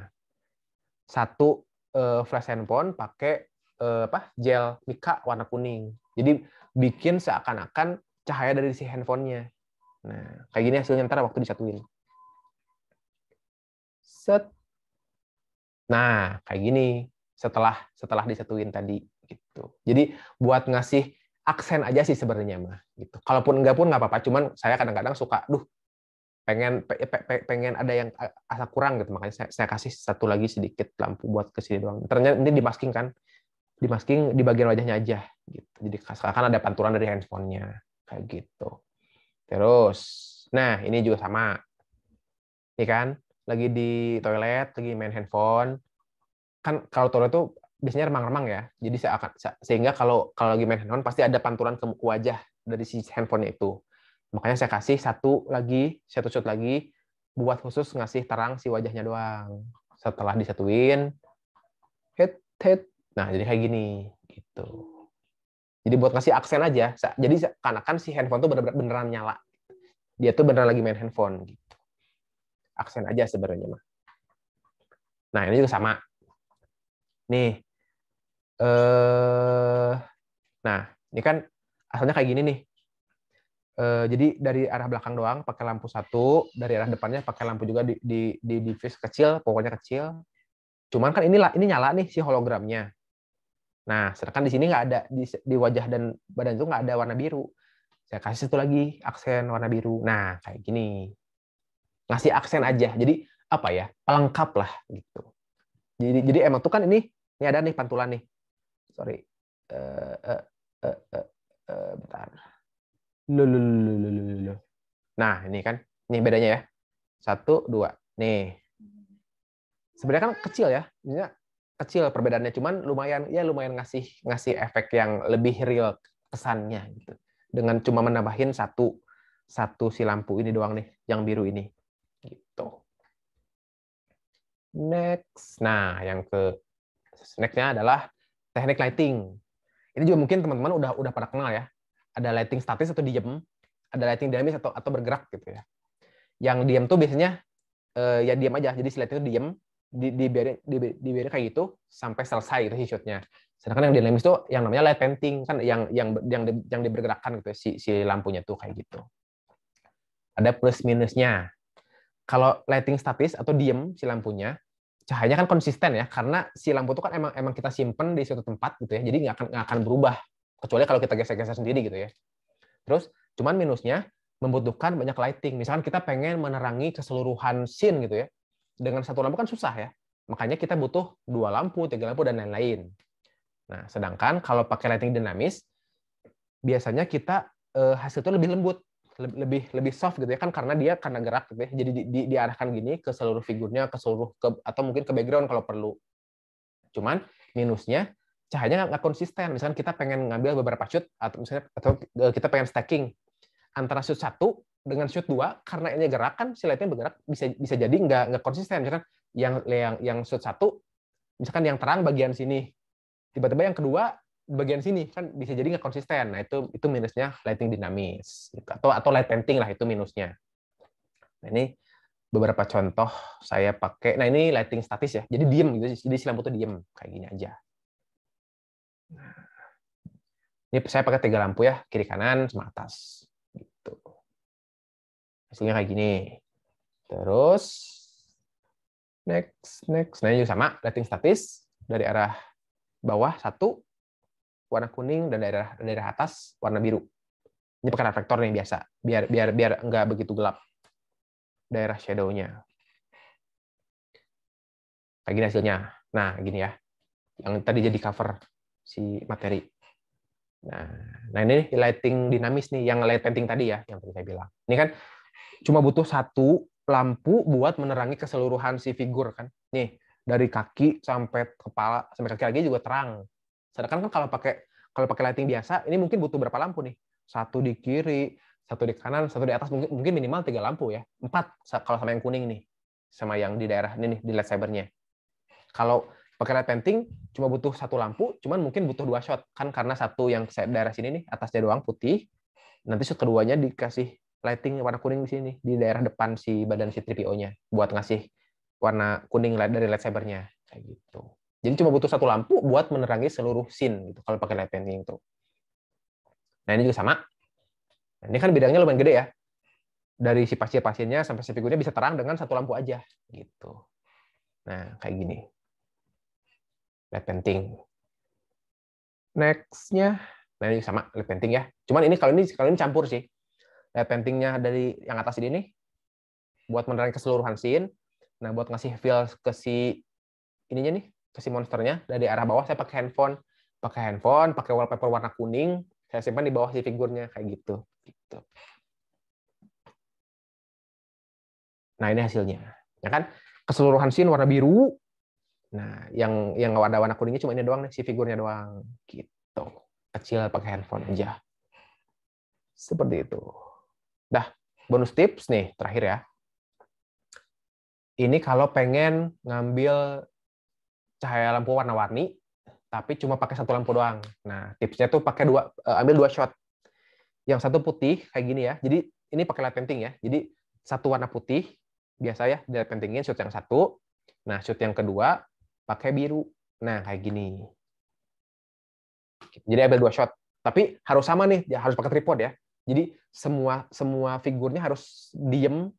satu uh, flash handphone pakai uh, apa gel mika warna kuning. Jadi bikin seakan-akan cahaya dari si handphonenya. Nah, kayak gini hasilnya ntar waktu disatuin. Set. Nah, kayak gini setelah setelah disatuin tadi gitu. Jadi buat ngasih aksen aja sih sebenarnya mah gitu. Kalaupun enggak pun nggak apa-apa, cuman saya kadang-kadang suka duh pengen pe, pengen ada yang asa kurang gitu makanya saya, saya kasih satu lagi sedikit lampu buat ke sini doang. Ternyata ini dimasking kan? Dimasking di bagian wajahnya aja gitu. Jadi kan ada pantulan dari handphonenya kayak gitu. Terus, nah ini juga sama. Ini kan lagi di toilet, lagi main handphone. Kan kalau toilet tuh biasanya remang-remang ya. Jadi saya akan sehingga kalau kalau lagi main handphone pasti ada pantulan ke wajah dari si handphonenya itu. Makanya saya kasih satu lagi, satu shot lagi buat khusus ngasih terang si wajahnya doang. Setelah disatuin, hit hit. Nah, jadi kayak gini gitu. Jadi buat ngasih aksen aja. Jadi karena kan si handphone tuh bener beneran nyala. Dia tuh beneran lagi main handphone gitu. Aksen aja sebenarnya mah. Nah, ini juga sama. Nih. Eh nah, ini kan asalnya kayak gini nih. Eh, jadi dari arah belakang doang pakai lampu satu, dari arah depannya pakai lampu juga di, di, di diffuse kecil, pokoknya kecil. Cuman kan ini ini nyala nih si hologramnya. Nah, sedangkan di sini nggak ada di, di wajah dan badan itu nggak ada warna biru. Saya kasih satu lagi aksen warna biru. Nah, kayak gini. Ngasih aksen aja. Jadi apa ya? Pelengkap lah gitu. Jadi jadi emang tuh kan ini ini ada nih pantulan nih. Sorry. Eh eh eh eh, eh bentar. Nah, ini kan. Ini bedanya ya. Satu, dua. Nih. Sebenarnya kan kecil ya. Misalnya kecil perbedaannya cuman lumayan ya lumayan ngasih ngasih efek yang lebih real kesannya gitu dengan cuma menambahin satu satu si lampu ini doang nih yang biru ini gitu next nah yang ke nextnya adalah teknik lighting ini juga mungkin teman-teman udah udah pada kenal ya ada lighting statis atau diem ada lighting dinamis atau atau bergerak gitu ya yang diem tuh biasanya eh, ya diem aja jadi si lighting itu diem di di kayak gitu sampai selesai gitu si shootnya. Sedangkan yang dinamis tuh yang namanya light painting kan yang yang yang di, yang dibergerakkan gitu si si lampunya tuh kayak gitu. Ada plus minusnya. Kalau lighting statis atau diem si lampunya, cahayanya kan konsisten ya karena si lampu itu kan emang emang kita simpen di suatu tempat gitu ya. Jadi nggak akan nggak akan berubah kecuali kalau kita geser-geser sendiri gitu ya. Terus cuman minusnya membutuhkan banyak lighting. Misalkan kita pengen menerangi keseluruhan scene gitu ya dengan satu lampu kan susah ya. Makanya kita butuh dua lampu, tiga lampu, dan lain-lain. Nah, sedangkan kalau pakai lighting dinamis, biasanya kita eh, hasil itu lebih lembut, lebih lebih soft gitu ya kan karena dia karena gerak gitu ya. Jadi di, di, diarahkan gini ke seluruh figurnya, ke seluruh ke, atau mungkin ke background kalau perlu. Cuman minusnya cahayanya nggak konsisten. Misalnya kita pengen ngambil beberapa shoot atau misalnya atau eh, kita pengen stacking antara shoot satu dengan shoot dua karena ini gerakan kan si lightnya bergerak bisa bisa jadi nggak nggak konsisten misalkan yang yang yang shoot satu misalkan yang terang bagian sini tiba-tiba yang kedua bagian sini kan bisa jadi nggak konsisten nah itu itu minusnya lighting dinamis gitu. atau atau light painting lah itu minusnya nah, ini beberapa contoh saya pakai nah ini lighting statis ya jadi diem gitu jadi si lampu tuh diem kayak gini aja nah, ini saya pakai tiga lampu ya kiri kanan sama atas hasilnya kayak gini. Terus next next nah juga sama rating statis dari arah bawah satu warna kuning dan daerah daerah atas warna biru. Ini pakai reflektor yang biasa biar biar biar enggak begitu gelap daerah shadownya. Kayak gini hasilnya. Nah, gini ya. Yang tadi jadi cover si materi. Nah, nah ini lighting dinamis nih yang light painting tadi ya yang tadi saya bilang. Ini kan cuma butuh satu lampu buat menerangi keseluruhan si figur kan. Nih, dari kaki sampai kepala sampai kaki lagi juga terang. Sedangkan kan kalau pakai kalau pakai lighting biasa, ini mungkin butuh berapa lampu nih? Satu di kiri, satu di kanan, satu di atas, mungkin, mungkin minimal tiga lampu ya. Empat kalau sama yang kuning nih, sama yang di daerah ini nih, di lightsabernya. Kalau pakai light painting cuma butuh satu lampu, cuman mungkin butuh dua shot kan karena satu yang daerah sini nih atasnya doang putih, nanti shot keduanya dikasih lighting warna kuning di sini di daerah depan si badan si 3 nya buat ngasih warna kuning dari lightsabernya kayak gitu. Jadi cuma butuh satu lampu buat menerangi seluruh scene gitu kalau pakai light painting itu. Nah, ini juga sama. Nah, ini kan bidangnya lumayan gede ya. Dari si pasien-pasiennya sampai si figurnya bisa terang dengan satu lampu aja gitu. Nah, kayak gini. Light painting. next nah ini sama light painting ya. Cuman ini kalau ini kalau ini campur sih eh, paintingnya dari yang atas ini nih buat menerangi keseluruhan scene. Nah, buat ngasih feel ke si ininya nih, ke si monsternya dari arah bawah saya pakai handphone, pakai handphone, pakai wallpaper warna kuning, saya simpan di bawah si figurnya kayak gitu. Gitu. Nah, ini hasilnya. Ya kan? Keseluruhan scene warna biru. Nah, yang yang ada warna kuningnya cuma ini doang nih, si figurnya doang. Gitu. Kecil pakai handphone aja. Seperti itu. Dah, bonus tips nih terakhir ya. Ini kalau pengen ngambil cahaya lampu warna-warni, tapi cuma pakai satu lampu doang. Nah, tipsnya tuh pakai dua, eh, ambil dua shot. Yang satu putih kayak gini ya. Jadi ini pakai light painting ya. Jadi satu warna putih biasa ya, light paintingin shoot yang satu. Nah, shoot yang kedua pakai biru. Nah, kayak gini. Jadi ambil dua shot. Tapi harus sama nih, harus pakai tripod ya. Jadi semua semua figurnya harus diem,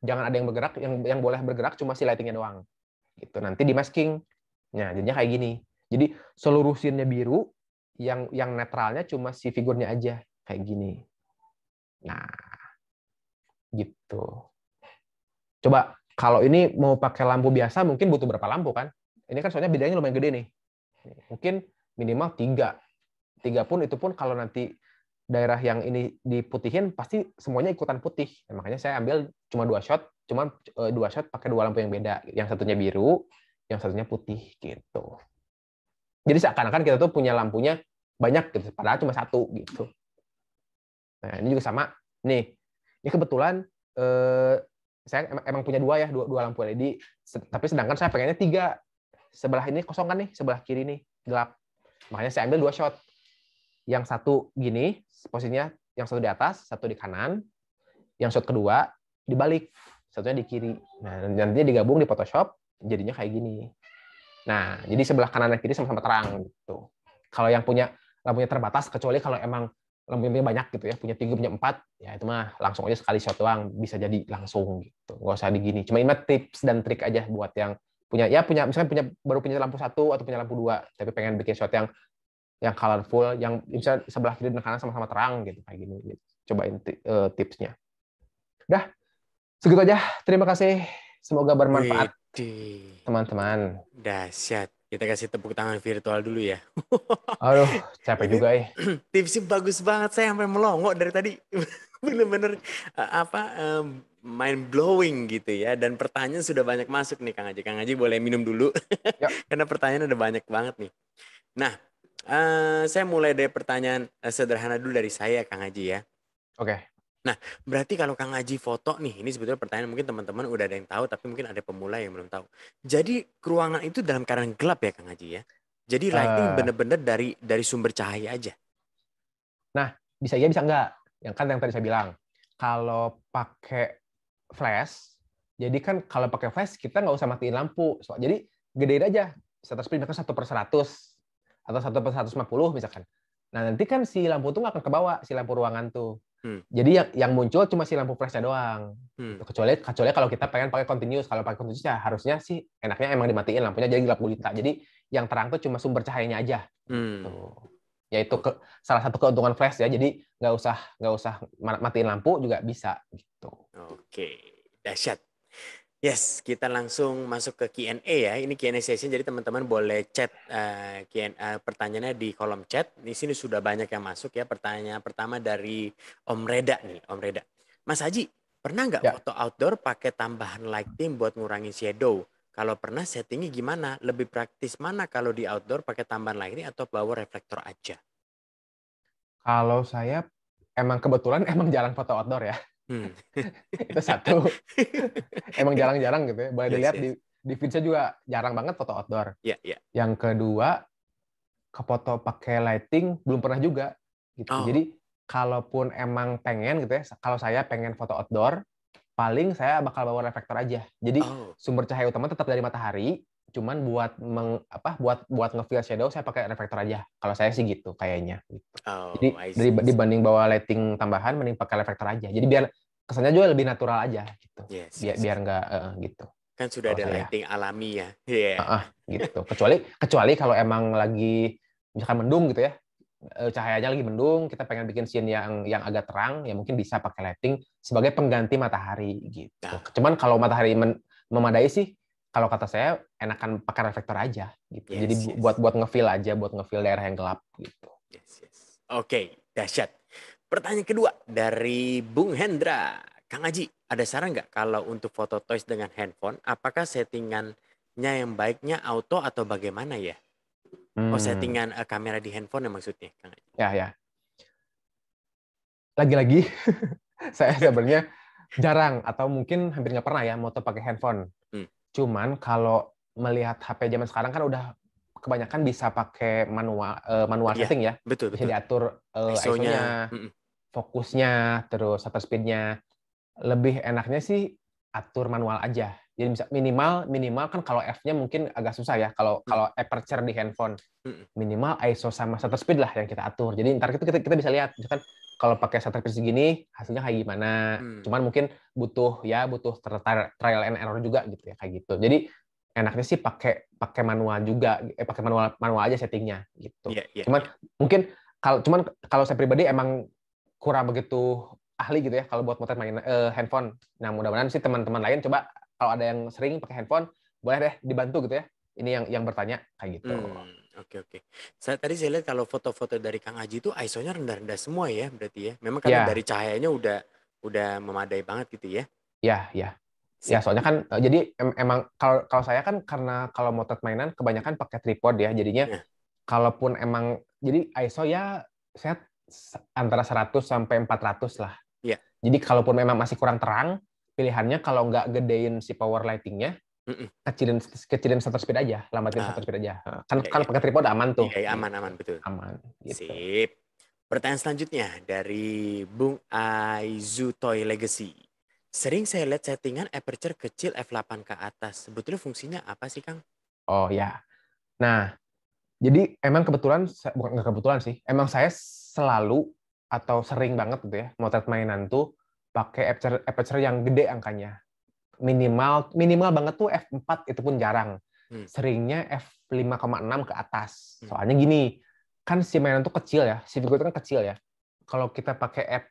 jangan ada yang bergerak, yang yang boleh bergerak cuma si lightingnya doang. Gitu. Nanti di masking, nah jadinya kayak gini. Jadi seluruh scene biru, yang yang netralnya cuma si figurnya aja kayak gini. Nah, gitu. Coba kalau ini mau pakai lampu biasa mungkin butuh berapa lampu kan? Ini kan soalnya bedanya lumayan gede nih. Mungkin minimal tiga. Tiga pun itu pun kalau nanti daerah yang ini diputihin pasti semuanya ikutan putih. ya, makanya saya ambil cuma dua shot, cuma eh, dua shot pakai dua lampu yang beda. Yang satunya biru, yang satunya putih gitu. Jadi seakan-akan kita tuh punya lampunya banyak gitu, padahal cuma satu gitu. Nah, ini juga sama. Nih, ini kebetulan eh, saya emang punya dua ya, dua, dua lampu LED, tapi sedangkan saya pengennya tiga. Sebelah ini kosong kan nih, sebelah kiri nih gelap. Makanya saya ambil dua shot yang satu gini posisinya yang satu di atas satu di kanan yang shot kedua dibalik satunya di kiri nah nantinya digabung di Photoshop jadinya kayak gini nah jadi sebelah kanan dan kiri sama-sama terang gitu kalau yang punya lampunya terbatas kecuali kalau emang lampunya banyak gitu ya punya tiga punya empat ya itu mah langsung aja sekali shot doang bisa jadi langsung gitu nggak usah digini cuma ini tips dan trik aja buat yang punya ya punya misalnya punya baru punya lampu satu atau punya lampu dua tapi pengen bikin shot yang yang colorful, yang bisa sebelah kiri dan kanan sama-sama terang gitu kayak gini. Gitu. Cobain eh, tipsnya. Dah, segitu aja. Terima kasih. Semoga bermanfaat teman-teman. Dahsyat. Kita kasih tepuk tangan virtual dulu ya. <laughs> Aduh, capek juga ya. <clears throat> Tipsnya bagus banget. Saya sampai melongo dari tadi. <laughs> Bener-bener eh, apa um, mind blowing gitu ya. Dan pertanyaan sudah banyak masuk nih Kang Aji. Kang Aji boleh minum dulu. Ya. <laughs> Karena pertanyaan ada banyak banget nih. Nah, Eh, saya mulai dari pertanyaan uh, sederhana dulu dari saya, Kang Haji ya. Oke. Okay. Nah, berarti kalau Kang Haji foto nih, ini sebetulnya pertanyaan mungkin teman-teman udah ada yang tahu, tapi mungkin ada pemula yang belum tahu. Jadi ruangan itu dalam keadaan gelap ya, Kang Haji ya. Jadi lighting bener eh. bener-bener dari dari sumber cahaya aja. Nah, bisa iya bisa enggak? Yang kan yang tadi saya bilang, kalau pakai flash, jadi kan kalau pakai flash kita nggak usah matiin lampu. So, jadi gedein aja. Shutter speed satu per seratus atau satu per 150 misalkan. Nah, nanti kan si lampu itu nggak akan kebawa si lampu ruangan tuh. Hmm. Jadi yang yang muncul cuma si lampu flashnya doang. Hmm. Gitu. Kecuali kecuali kalau kita pengen pakai continuous, kalau pakai continuous ya harusnya sih enaknya emang dimatiin lampunya jadi gelap gulita. Jadi yang terang tuh cuma sumber cahayanya aja. Hmm. Tuh. Yaitu ya ke, salah satu keuntungan flash ya. Jadi nggak usah nggak usah matiin lampu juga bisa gitu. Oke, okay. dahsyat. Yes, kita langsung masuk ke Q&A ya. Ini Q&A session, jadi teman-teman boleh chat uh, eh, Q&A, eh, pertanyaannya di kolom chat. Di sini sudah banyak yang masuk ya. Pertanyaan pertama dari Om Reda nih, Om Reda. Mas Haji, pernah nggak ya. foto outdoor pakai tambahan lighting buat ngurangin shadow? Kalau pernah settingnya gimana? Lebih praktis mana kalau di outdoor pakai tambahan lighting atau bawa reflektor aja? Kalau saya emang kebetulan emang jalan foto outdoor ya. Hmm. <laughs> itu satu. <laughs> Emang jarang-jarang gitu ya. Boleh dilihat yes. di di feed nya juga jarang banget foto outdoor. Iya, yeah, iya. Yeah. Yang kedua, ke foto pakai lighting belum pernah juga gitu. Oh. Jadi kalaupun emang pengen gitu ya, kalau saya pengen foto outdoor, paling saya bakal bawa reflektor aja. Jadi oh. sumber cahaya utama tetap dari matahari, cuman buat meng, apa buat buat ngefill shadow saya pakai reflektor aja kalau saya sih gitu kayaknya gitu. Oh, jadi dari, dibanding bawa lighting tambahan mending pakai reflektor aja jadi biar kesannya juga lebih natural aja gitu yes, biar yes. biar nggak uh, gitu kan sudah kalau ada saya. lighting alami ya yeah. uh, uh, gitu kecuali kecuali kalau emang lagi misalkan mendung gitu ya eh, cahayanya lagi mendung kita pengen bikin scene yang yang agak terang ya mungkin bisa pakai lighting sebagai pengganti matahari gitu nah. cuman kalau matahari men, memadai sih kalau kata saya enakan pakai reflektor aja gitu. Yes, Jadi yes. buat buat ngefill aja, buat ngefill daerah yang gelap gitu. Yes, yes. Oke, okay, dahsyat. Pertanyaan kedua dari Bung Hendra. Kang Aji, ada saran nggak kalau untuk foto toys dengan handphone, apakah settingannya yang baiknya auto atau bagaimana ya? Oh, hmm. Oh, settingan uh, kamera di handphone ya maksudnya, Kang Aji. Ya, ya. Lagi-lagi, <laughs> saya sebenarnya jarang atau mungkin hampir nggak pernah ya moto pakai handphone. Hmm. Cuman kalau melihat HP zaman sekarang kan udah kebanyakan bisa pakai eh, manual uh, manual yeah, setting ya. Betul, bisa betul. diatur uh, eh, ISO-nya, ISO fokusnya, terus shutter speed-nya. Lebih enaknya sih atur manual aja. Jadi bisa minimal minimal kan kalau F-nya mungkin agak susah ya kalau mm. kalau aperture di handphone. Mm. Minimal ISO sama shutter speed lah yang kita atur. Jadi ntar kita kita, kita bisa lihat misalkan kalau pakai shutter speed segini hasilnya kayak gimana. Mm. Cuman mungkin butuh ya butuh trial and error juga gitu ya kayak gitu. Jadi enaknya sih pakai pakai manual juga eh pakai manual manual aja settingnya gitu yeah, yeah, cuman yeah. mungkin kalau cuman kalau saya pribadi emang kurang begitu ahli gitu ya kalau buat motret main eh, handphone nah mudah-mudahan sih teman-teman lain coba kalau ada yang sering pakai handphone boleh deh dibantu gitu ya ini yang yang bertanya kayak gitu hmm. Oke oke. Saya tadi saya lihat kalau foto-foto dari Kang Aji itu ISO-nya rendah-rendah semua ya berarti ya. Memang karena yeah. dari cahayanya udah udah memadai banget gitu ya. Ya, yeah, ya. Yeah. Ya, soalnya kan eh, jadi em emang kalau kalau saya kan karena kalau motret mainan kebanyakan pakai tripod ya, jadinya yeah. kalaupun emang jadi ISO ya saya antara 100 sampai 400 lah. Yeah. Jadi kalaupun memang masih kurang terang, pilihannya kalau nggak gedein si power lightingnya, Mm -mm. kecilin kecilin shutter speed aja, lambatin uh, shutter speed aja. Kan ya, kan yeah. pakai tripod aman tuh. Iya, yeah, aman aman betul. Aman. Gitu. Sip. Pertanyaan selanjutnya dari Bung Aizu Toy Legacy. Sering saya lihat settingan aperture kecil f8 ke atas. Sebetulnya fungsinya apa sih, Kang? Oh ya. Nah, jadi emang kebetulan bukan nggak kebetulan sih. Emang saya selalu atau sering banget gitu ya motret mainan tuh pakai aperture, aperture yang gede angkanya. Minimal minimal banget tuh f4 itu pun jarang. Hmm. Seringnya f5,6 ke atas. Hmm. Soalnya gini, kan si mainan tuh kecil ya, si figur itu kan kecil ya. Kalau kita pakai f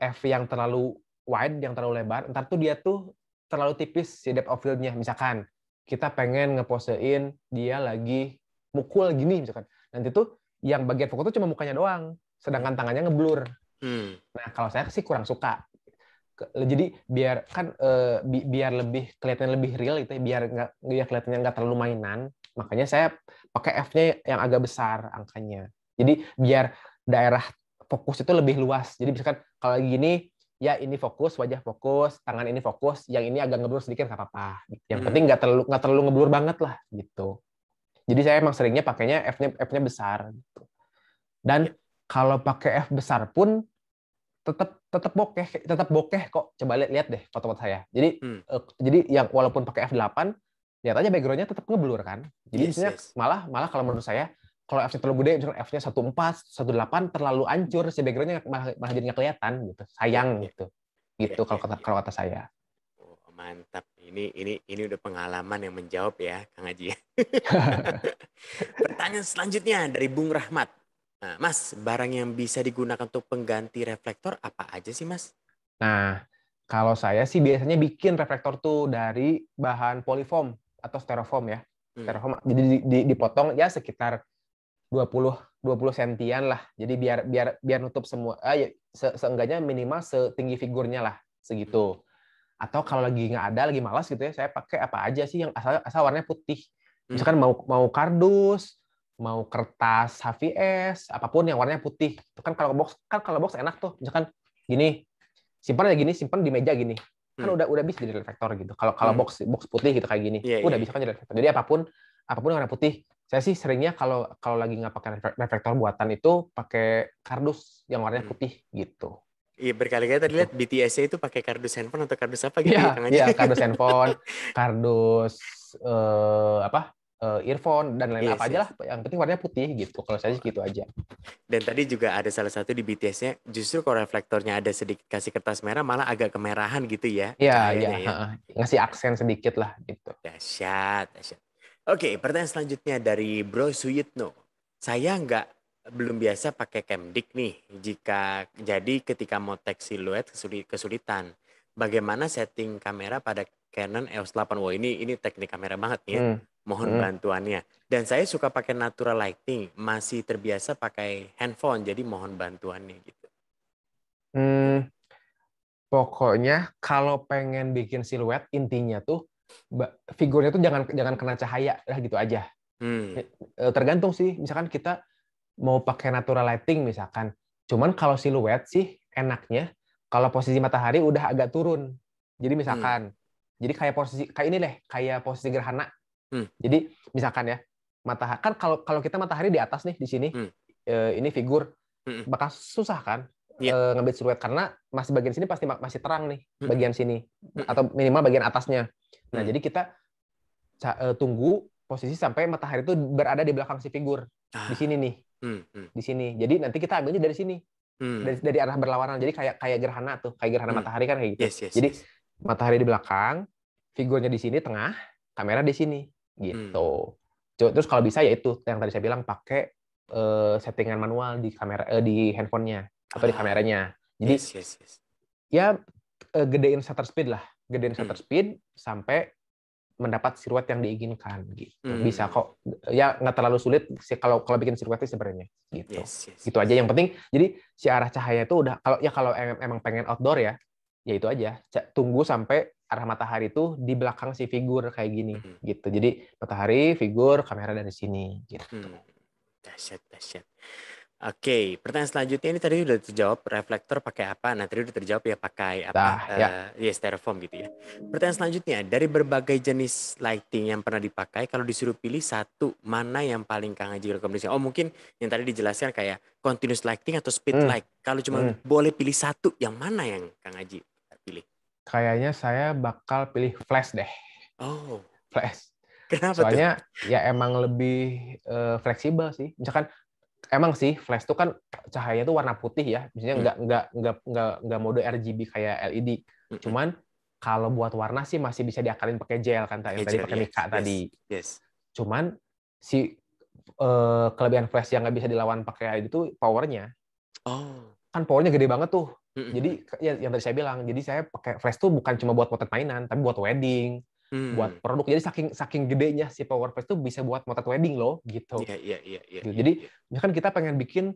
f yang terlalu wide yang terlalu lebar, ntar tuh dia tuh terlalu tipis si depth of field-nya. Misalkan kita pengen ngeposein dia lagi mukul gini misalkan. Nanti tuh yang bagian fokus tuh cuma mukanya doang, sedangkan tangannya ngeblur. Hmm. Nah, kalau saya sih kurang suka. Jadi biar kan uh, biar lebih kelihatan lebih real gitu ya, biar nggak ya kelihatannya nggak terlalu mainan. Makanya saya pakai F-nya yang agak besar angkanya. Jadi biar daerah fokus itu lebih luas. Jadi misalkan kalau gini ya ini fokus wajah fokus tangan ini fokus yang ini agak ngeblur sedikit nggak apa-apa yang penting hmm. nggak terlalu nggak terlalu ngeblur banget lah gitu jadi saya emang seringnya pakainya f-nya f-nya besar gitu dan ya. kalau pakai f besar pun tetap tetap bokeh tetap bokeh kok coba lihat, lihat deh foto-foto saya jadi hmm. uh, jadi yang walaupun pakai f 8 lihat aja backgroundnya tetap ngeblur kan jadi yes, yes. malah malah kalau menurut saya kalau F-nya terlalu gede, misalnya F-nya 14, 18 terlalu hancur, si background-nya malah, malah jadi kelihatan gitu. Sayang iya, iya. gitu. Gitu iya, kalau kata kalau kata saya. Oh, mantap. Ini ini ini udah pengalaman yang menjawab ya, Kang Haji. <laughs> Pertanyaan selanjutnya dari Bung Rahmat. Nah, Mas, barang yang bisa digunakan untuk pengganti reflektor apa aja sih, Mas? Nah, kalau saya sih biasanya bikin reflektor tuh dari bahan poliform atau styrofoam ya. Hmm. Styrofoam jadi dipotong ya sekitar 20 20 sentian lah. Jadi biar biar biar nutup semua eh, se seenggaknya minimal setinggi figurnya lah segitu. Atau kalau lagi nggak ada, lagi malas gitu ya, saya pakai apa aja sih yang asal asal warnanya putih. Hmm. Misalkan mau mau kardus, mau kertas HVS, apapun yang warnanya putih. Itu kan kalau box kan kalau box enak tuh. Misalkan gini, simpan aja gini, simpan di meja gini kan udah udah bisa jadi reflektor gitu. Kalau kalau hmm. box box putih gitu kayak gini, yeah, iya. udah yeah. bisa kan jadi reflektor. Jadi apapun apapun warna putih, saya sih seringnya kalau kalau lagi nggak pakai reflektor buatan itu pakai kardus yang warnanya hmm. putih gitu. Iya berkali-kali tadi lihat BTS itu pakai kardus handphone atau kardus apa gitu? Iya, ya, ya? Iya, kardus handphone, kardus eh, apa? uh, earphone dan lain-lain yes, iya, apa yes. Iya, aja lah. Iya. Yang penting warnanya putih gitu. Kalau saya sih gitu aja. Dan tadi juga ada salah satu di BTS-nya justru kalau reflektornya ada sedikit kasih kertas merah malah agak kemerahan gitu ya. Iya, iya. Ya. Ngasih aksen sedikit lah gitu. Dahsyat, dahsyat. Oke, pertanyaan selanjutnya dari Bro Suyitno. Saya nggak belum biasa pakai camdik nih. Jika jadi ketika mau teks siluet kesulitan. Bagaimana setting kamera pada Canon EOS 8? Wah, ini ini teknik kamera banget nih ya. Hmm mohon hmm. bantuannya. Dan saya suka pakai natural lighting, masih terbiasa pakai handphone, jadi mohon bantuannya gitu. Hmm, pokoknya kalau pengen bikin siluet intinya tuh figurnya tuh jangan jangan kena cahaya lah gitu aja. Hmm. Eh, eh, tergantung sih, misalkan kita mau pakai natural lighting misalkan. Cuman kalau siluet sih enaknya kalau posisi matahari udah agak turun. Jadi misalkan, hmm. jadi kayak posisi kayak ini deh, kayak posisi gerhana Hmm. Jadi misalkan ya matahari kan kalau kalau kita matahari di atas nih di sini hmm. e, ini figur hmm. bakal susah kan yeah. Iya. e, ngambil siluet karena masih bagian sini pasti masih terang nih hmm. bagian sini hmm. atau minimal bagian atasnya. Nah hmm. jadi kita e, tunggu posisi sampai matahari itu berada di belakang si figur di ah. sini nih hmm. Hmm. di sini. Jadi nanti kita ambilnya dari sini hmm. dari dari arah berlawanan. Jadi kayak kayak gerhana tuh kayak gerhana hmm. matahari kan kayak gitu. Yes, yes, jadi yes. matahari di belakang, figurnya di sini tengah, kamera di sini. Hmm. gitu. Hmm. Terus kalau bisa ya itu yang tadi saya bilang pakai uh, settingan manual di kamera uh, di handphonenya atau ah. di kameranya. Jadi yes, yes, yes. ya uh, gedein shutter speed lah, gedein hmm. shutter hmm. speed sampai mendapat siluet yang diinginkan gitu. Hmm. Bisa kok ya nggak terlalu sulit sih kalau kalau bikin siluetnya sebenarnya gitu. Yes, yes, gitu yes. aja yang penting. Jadi si arah cahaya itu udah kalau ya kalau emang pengen outdoor ya, ya itu aja. Tunggu sampai arah matahari itu di belakang si figur kayak gini hmm. gitu. Jadi matahari, figur, kamera dari sini gitu. Hmm. Dahsyat, dahsyat. Oke, pertanyaan selanjutnya ini tadi udah terjawab reflektor pakai apa? Nah, tadi udah terjawab ya pakai apa? Nah, ya. Uh, ya styrofoam gitu ya. Pertanyaan selanjutnya dari berbagai jenis lighting yang pernah dipakai, kalau disuruh pilih satu mana yang paling Kang Haji rekomendasi? Oh, mungkin yang tadi dijelaskan kayak continuous lighting atau speed hmm. light. Kalau cuma hmm. boleh pilih satu, yang mana yang Kang Haji pilih? kayaknya saya bakal pilih Flash deh. Oh. Flash. Kenapa Soalnya tuh? ya emang lebih uh, fleksibel sih. Misalkan emang sih flash tuh kan cahayanya tuh warna putih ya. Misalnya nggak hmm. nggak nggak nggak nggak mode RGB kayak LED. Hmm. Cuman kalau buat warna sih masih bisa diakalin pakai gel kan tadi tadi pakai mika yes. tadi. Yes. Cuman si uh, kelebihan flash yang nggak bisa dilawan pakai LED itu powernya. Oh. Kan powernya gede banget tuh. Jadi ya, yang tadi saya bilang, jadi saya pakai flash tuh bukan cuma buat motret mainan, tapi buat wedding, mm. buat produk. Jadi saking saking gedenya si power flash tuh bisa buat motret wedding loh, gitu. Iya iya iya. iya, gitu. iya jadi iya. misalkan kita pengen bikin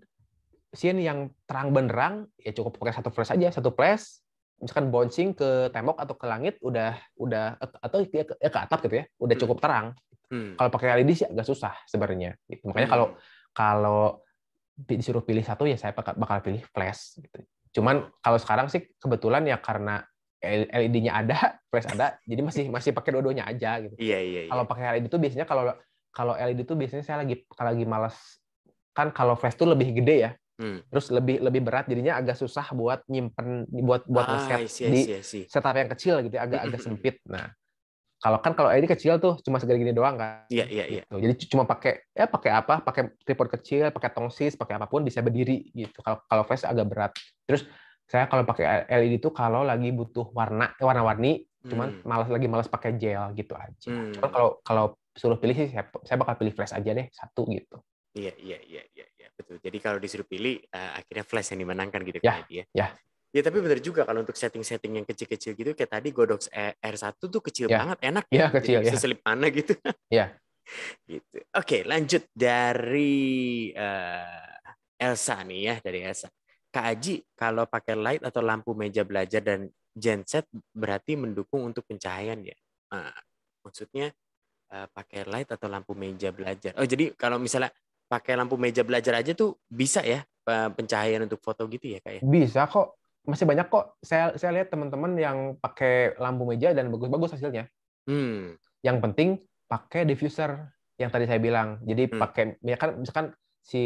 scene yang terang benderang, ya cukup pakai satu flash aja, satu flash. Misalkan bouncing ke tembok atau ke langit udah udah atau ya ke, ya ke atap gitu ya, udah hmm. cukup terang. hmm. Kalau pakai LED sih agak susah sebenarnya. Gitu. Makanya kalau hmm. kalau disuruh pilih satu ya saya bakal pilih flash gitu. Cuman kalau sekarang sih kebetulan ya karena LED-nya ada, <laughs> flash ada, jadi masih masih pakai dua-duanya aja gitu. Iya iya. iya. Kalau pakai LED itu biasanya kalau kalau LED itu biasanya saya lagi kalau lagi malas kan kalau flash tuh lebih gede ya. Hmm. Terus lebih lebih berat jadinya agak susah buat nyimpen buat buat ah, ngeset di setup yang kecil gitu ya, agak agak hmm. sempit. Nah, kalau kan kalau ini kecil tuh cuma segede gini doang kan. Iya iya iya. Gitu. Jadi cuma pakai ya pakai apa? Pakai tripod kecil, pakai tongsis, pakai apapun bisa berdiri gitu. Kalau kalau flash agak berat. Terus saya kalau pakai LED tuh kalau lagi butuh warna eh, warna-warni, hmm. cuman malas lagi malas pakai gel gitu aja. Hmm. Cuman kalau kalau suruh pilih sih saya, saya bakal pilih flash aja deh satu gitu. Iya iya iya iya, iya. betul. Jadi kalau disuruh pilih uh, akhirnya flash yang dimenangkan gitu ya, kan ya. Ya. ya. Ya tapi benar juga kalau untuk setting-setting yang kecil-kecil gitu kayak tadi Godox eh, R1 tuh kecil yeah. banget enak yeah, ya, ya kecil ya. Seselip mana gitu. ya Yeah. <laughs> gitu. Oke, okay, lanjut dari uh, Elsa nih ya, dari Elsa. Kak Aji, kalau pakai light atau lampu meja belajar dan genset berarti mendukung untuk pencahayaan ya. Uh, maksudnya uh, pakai light atau lampu meja belajar. Oh, jadi kalau misalnya pakai lampu meja belajar aja tuh bisa ya pencahayaan untuk foto gitu ya kak ya Bisa kok masih banyak kok saya saya lihat teman-teman yang pakai lampu meja dan bagus-bagus hasilnya. Hmm. Yang penting pakai diffuser yang tadi saya bilang. Jadi hmm. pakai ya kan misalkan si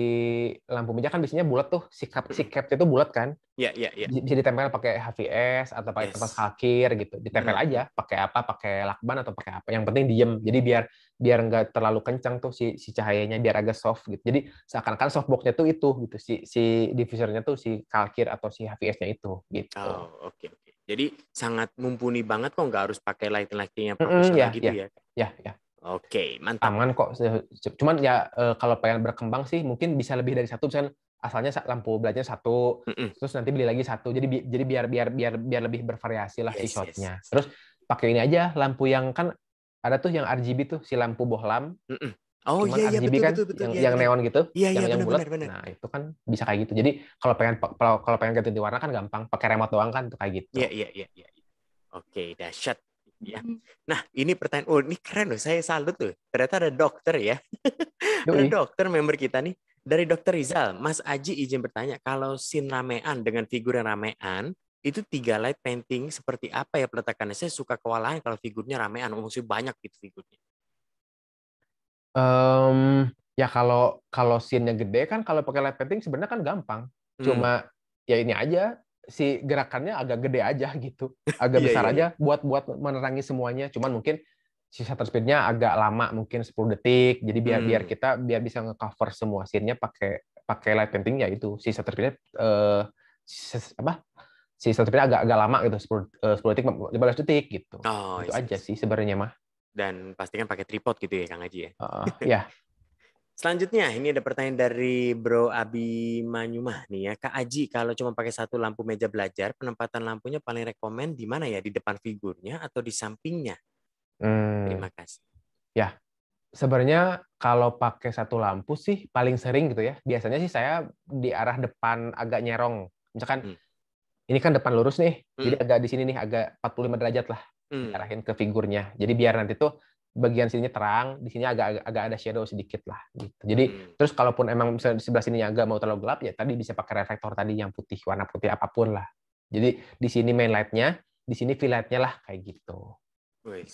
lampu meja kan biasanya bulat tuh si cap si cap itu bulat kan iya yeah, iya yeah, iya yeah. bisa ditempel pakai HVS atau pakai yes. kertas kalkir gitu ditempel hmm. aja pakai apa pakai lakban atau pakai apa yang penting diem jadi biar biar nggak terlalu kencang tuh si si cahayanya biar agak soft gitu jadi seakan-akan softboxnya tuh itu gitu si si diffusernya tuh si kalkir atau si HVS-nya itu gitu oh oke okay, jadi sangat mumpuni banget kok nggak harus pakai lighting lightingnya profesional mm -hmm, yeah, gitu yeah. ya ya yeah, ya yeah. Oke, mantap. Aman kok. Cuman ya eh, kalau pengen berkembang sih mungkin bisa lebih dari satu misalnya asalnya lampu belajarnya satu, mm -mm. terus nanti beli lagi satu. Jadi bi jadi biar biar biar biar lebih bervariasi lah yes, shotnya. Yes. Terus pakai ini aja lampu yang kan ada tuh yang RGB tuh si lampu bohlam. Mm -mm. Oh Cuman iya, iya betul, kan betul, betul, yang, iya, yang iya. neon gitu, iya, yang iya, yang bulat. Nah itu kan bisa kayak gitu. Jadi kalau pengen kalau pengen ganti warna kan gampang, pakai remote doang kan tuh kayak gitu. Iya iya iya. iya. iya. Oke, dahsyat Ya. Nah, ini pertanyaan, oh ini keren loh, saya salut tuh. Ternyata ada dokter ya. <laughs> ada dokter member kita nih. Dari dokter Rizal, Mas Aji izin bertanya, kalau sin ramean dengan figur yang ramean, itu tiga light painting seperti apa ya peletakannya? Saya suka kewalahan kalau figurnya ramean, maksudnya banyak gitu figurnya. Um, ya kalau kalau scene-nya gede kan kalau pakai light painting sebenarnya kan gampang. Hmm. Cuma hmm. ya ini aja si gerakannya agak gede aja gitu, agak <laughs> iya, besar yeah, yeah. aja iya. buat buat menerangi semuanya. Cuman mungkin si shutter speednya agak lama, mungkin 10 detik. Jadi biar hmm. biar kita biar bisa ngecover semua scene-nya pakai pakai light painting ya itu si shutter speednya eh, si, apa si shutter speednya agak agak lama gitu 10, 10 eh, detik 15 detik gitu. Oh, itu aja sih sebenarnya mah. Dan pastikan pakai tripod gitu ya Kang Haji ya. Uh, ya. <laughs> Selanjutnya ini ada pertanyaan dari Bro Abi Manyumah nih ya. Kak Aji, kalau cuma pakai satu lampu meja belajar, penempatan lampunya paling rekomend di mana ya? Di depan figurnya atau di sampingnya? Hmm. Terima kasih. Ya, sebenarnya kalau pakai satu lampu sih paling sering gitu ya. Biasanya sih saya di arah depan agak nyerong. Misalkan hmm. ini kan depan lurus nih, hmm. jadi agak di sini nih agak 45 derajat lah. Hmm. Arahin ke figurnya. Jadi biar nanti tuh bagian sininya terang, di sini agak agak ada shadow sedikit lah gitu. Jadi hmm. terus kalaupun emang misalnya di sebelah sini agak mau terlalu gelap ya tadi bisa pakai reflektor tadi yang putih, warna putih apapun lah. Jadi di sini main lightnya, di sini fill lightnya lah kayak gitu. Oke,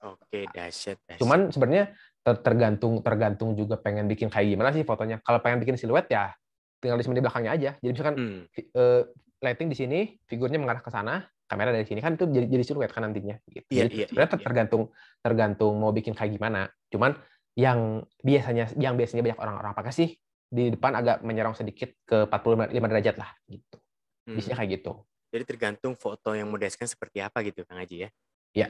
okay, dahsyat, Cuman sebenarnya ter tergantung tergantung juga pengen bikin kayak gimana sih fotonya. Kalau pengen bikin siluet ya tinggal di di belakangnya aja. Jadi misalkan hmm. uh, lighting di sini, figurnya mengarah ke sana, kamera dari sini kan itu jadi, jadi siluet kan nantinya gitu. Yeah, jadi yeah, sebenarnya yeah, tergantung tergantung mau bikin kayak gimana. Cuman yang biasanya yang biasanya banyak orang-orang pakai sih di depan agak menyerong sedikit ke 45 derajat lah gitu. Hmm. Biasanya kayak gitu. Jadi tergantung foto yang mau dihasilkan seperti apa gitu Kang Haji ya. Ya,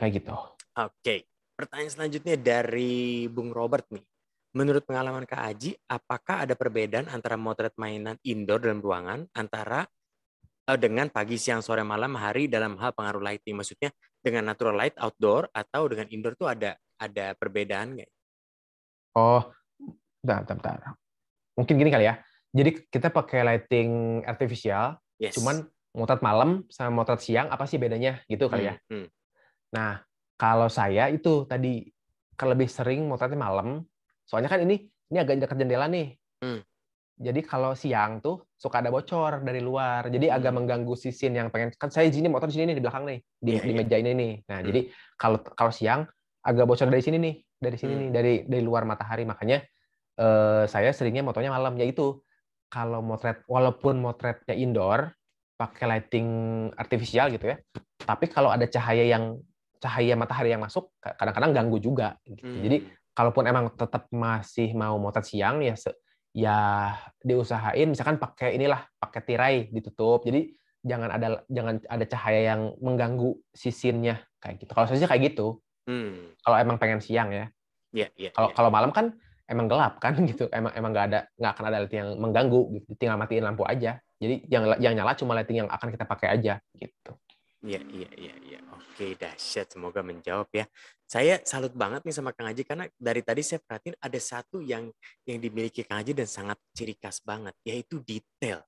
kayak gitu. Oke. Okay. Pertanyaan selanjutnya dari Bung Robert nih. Menurut pengalaman Kak Aji, apakah ada perbedaan antara motret mainan indoor dalam ruangan antara Eh, dengan pagi, siang, sore, malam, hari dalam hal pengaruh lighting. Maksudnya dengan natural light outdoor atau dengan indoor tuh ada ada perbedaan nggak? Oh, bentar, bentar, bentar. Mungkin gini kali ya. Jadi kita pakai lighting artificial, yes. cuman motret malam sama motret siang apa sih bedanya gitu kali ya. hmm, ya? Hmm. Nah, kalau saya itu tadi kalau lebih sering motretnya malam, soalnya kan ini ini agak dekat jendela nih. Hmm jadi kalau siang tuh suka ada bocor dari luar. Jadi hmm. agak mengganggu sisin yang pengen kan saya sini motor di sini nih di belakang nih di, yeah, di iya. meja ini nih. Nah, hmm. jadi kalau kalau siang agak bocor dari sini nih, dari sini hmm. nih, dari dari luar matahari. Makanya eh, saya seringnya motornya malam yaitu kalau motret walaupun motretnya indoor pakai lighting artificial gitu ya. Tapi kalau ada cahaya yang cahaya matahari yang masuk kadang-kadang ganggu juga gitu. Hmm. Jadi kalaupun emang tetap masih mau motret siang ya ya diusahain misalkan pakai inilah pakai tirai ditutup jadi jangan ada jangan ada cahaya yang mengganggu sisinnya kayak gitu kalau saya kayak gitu hmm. kalau emang pengen siang ya yeah, yeah, kalau yeah. malam kan emang gelap kan <laughs> gitu emang emang nggak ada nggak akan ada lighting yang mengganggu gitu tinggal matiin lampu aja jadi yang yang nyala cuma lighting yang akan kita pakai aja gitu Iya, iya, iya, iya. Oke, dahsyat. Semoga menjawab ya saya salut banget nih sama Kang Haji karena dari tadi saya perhatiin ada satu yang yang dimiliki Kang Haji dan sangat ciri khas banget yaitu detail.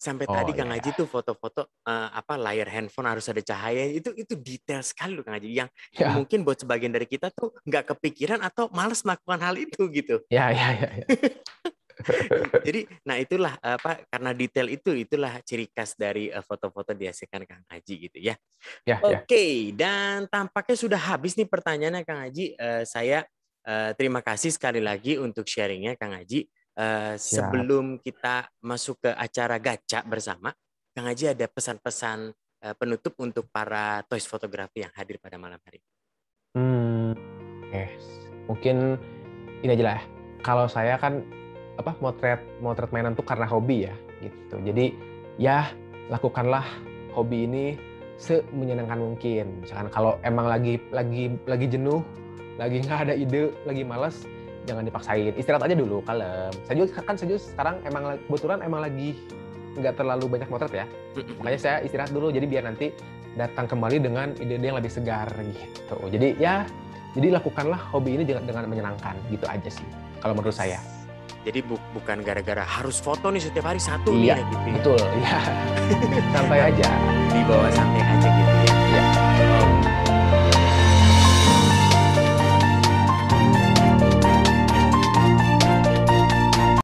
Sampai oh, tadi yeah. Kang iya. Haji tuh foto-foto uh, apa layar handphone harus ada cahaya itu itu detail sekali loh Kang Haji yang yeah. Ya. mungkin buat sebagian dari kita tuh nggak kepikiran atau males melakukan hal itu gitu. Ya ya ya. ya. <laughs> <laughs> Jadi, nah itulah apa karena detail itu itulah ciri khas dari eh, foto-foto dihasilkan Kang Haji gitu ya. ya, ya. Oke, okay, ya. dan tampaknya sudah habis nih pertanyaannya Kang Haji. Uh, saya uh, terima kasih sekali lagi untuk sharingnya Kang Haji. Uh, sebelum ya. kita masuk ke acara gacak bersama, Kang Haji ada pesan-pesan uh, penutup untuk para toys fotografi yang hadir pada malam hari. Hmm, yes. mungkin ini aja lah. Ya. Kalau saya kan apa motret motret mainan tuh karena hobi ya gitu. Jadi ya lakukanlah hobi ini se menyenangkan mungkin. Misalkan kalau emang lagi lagi lagi jenuh, lagi nggak ada ide, lagi males, jangan dipaksain. Istirahat aja dulu, kalem. Saya juga kan saya juga sekarang emang kebetulan emang lagi nggak terlalu banyak motret ya. Makanya saya istirahat dulu jadi biar nanti datang kembali dengan ide-ide yang lebih segar gitu. Jadi ya jadi lakukanlah hobi ini dengan menyenangkan gitu aja sih kalau menurut saya jadi bu bukan gara-gara harus foto nih setiap hari satu iya, gitu ya gitu betul ya <laughs> santai aja bawah santai aja gitu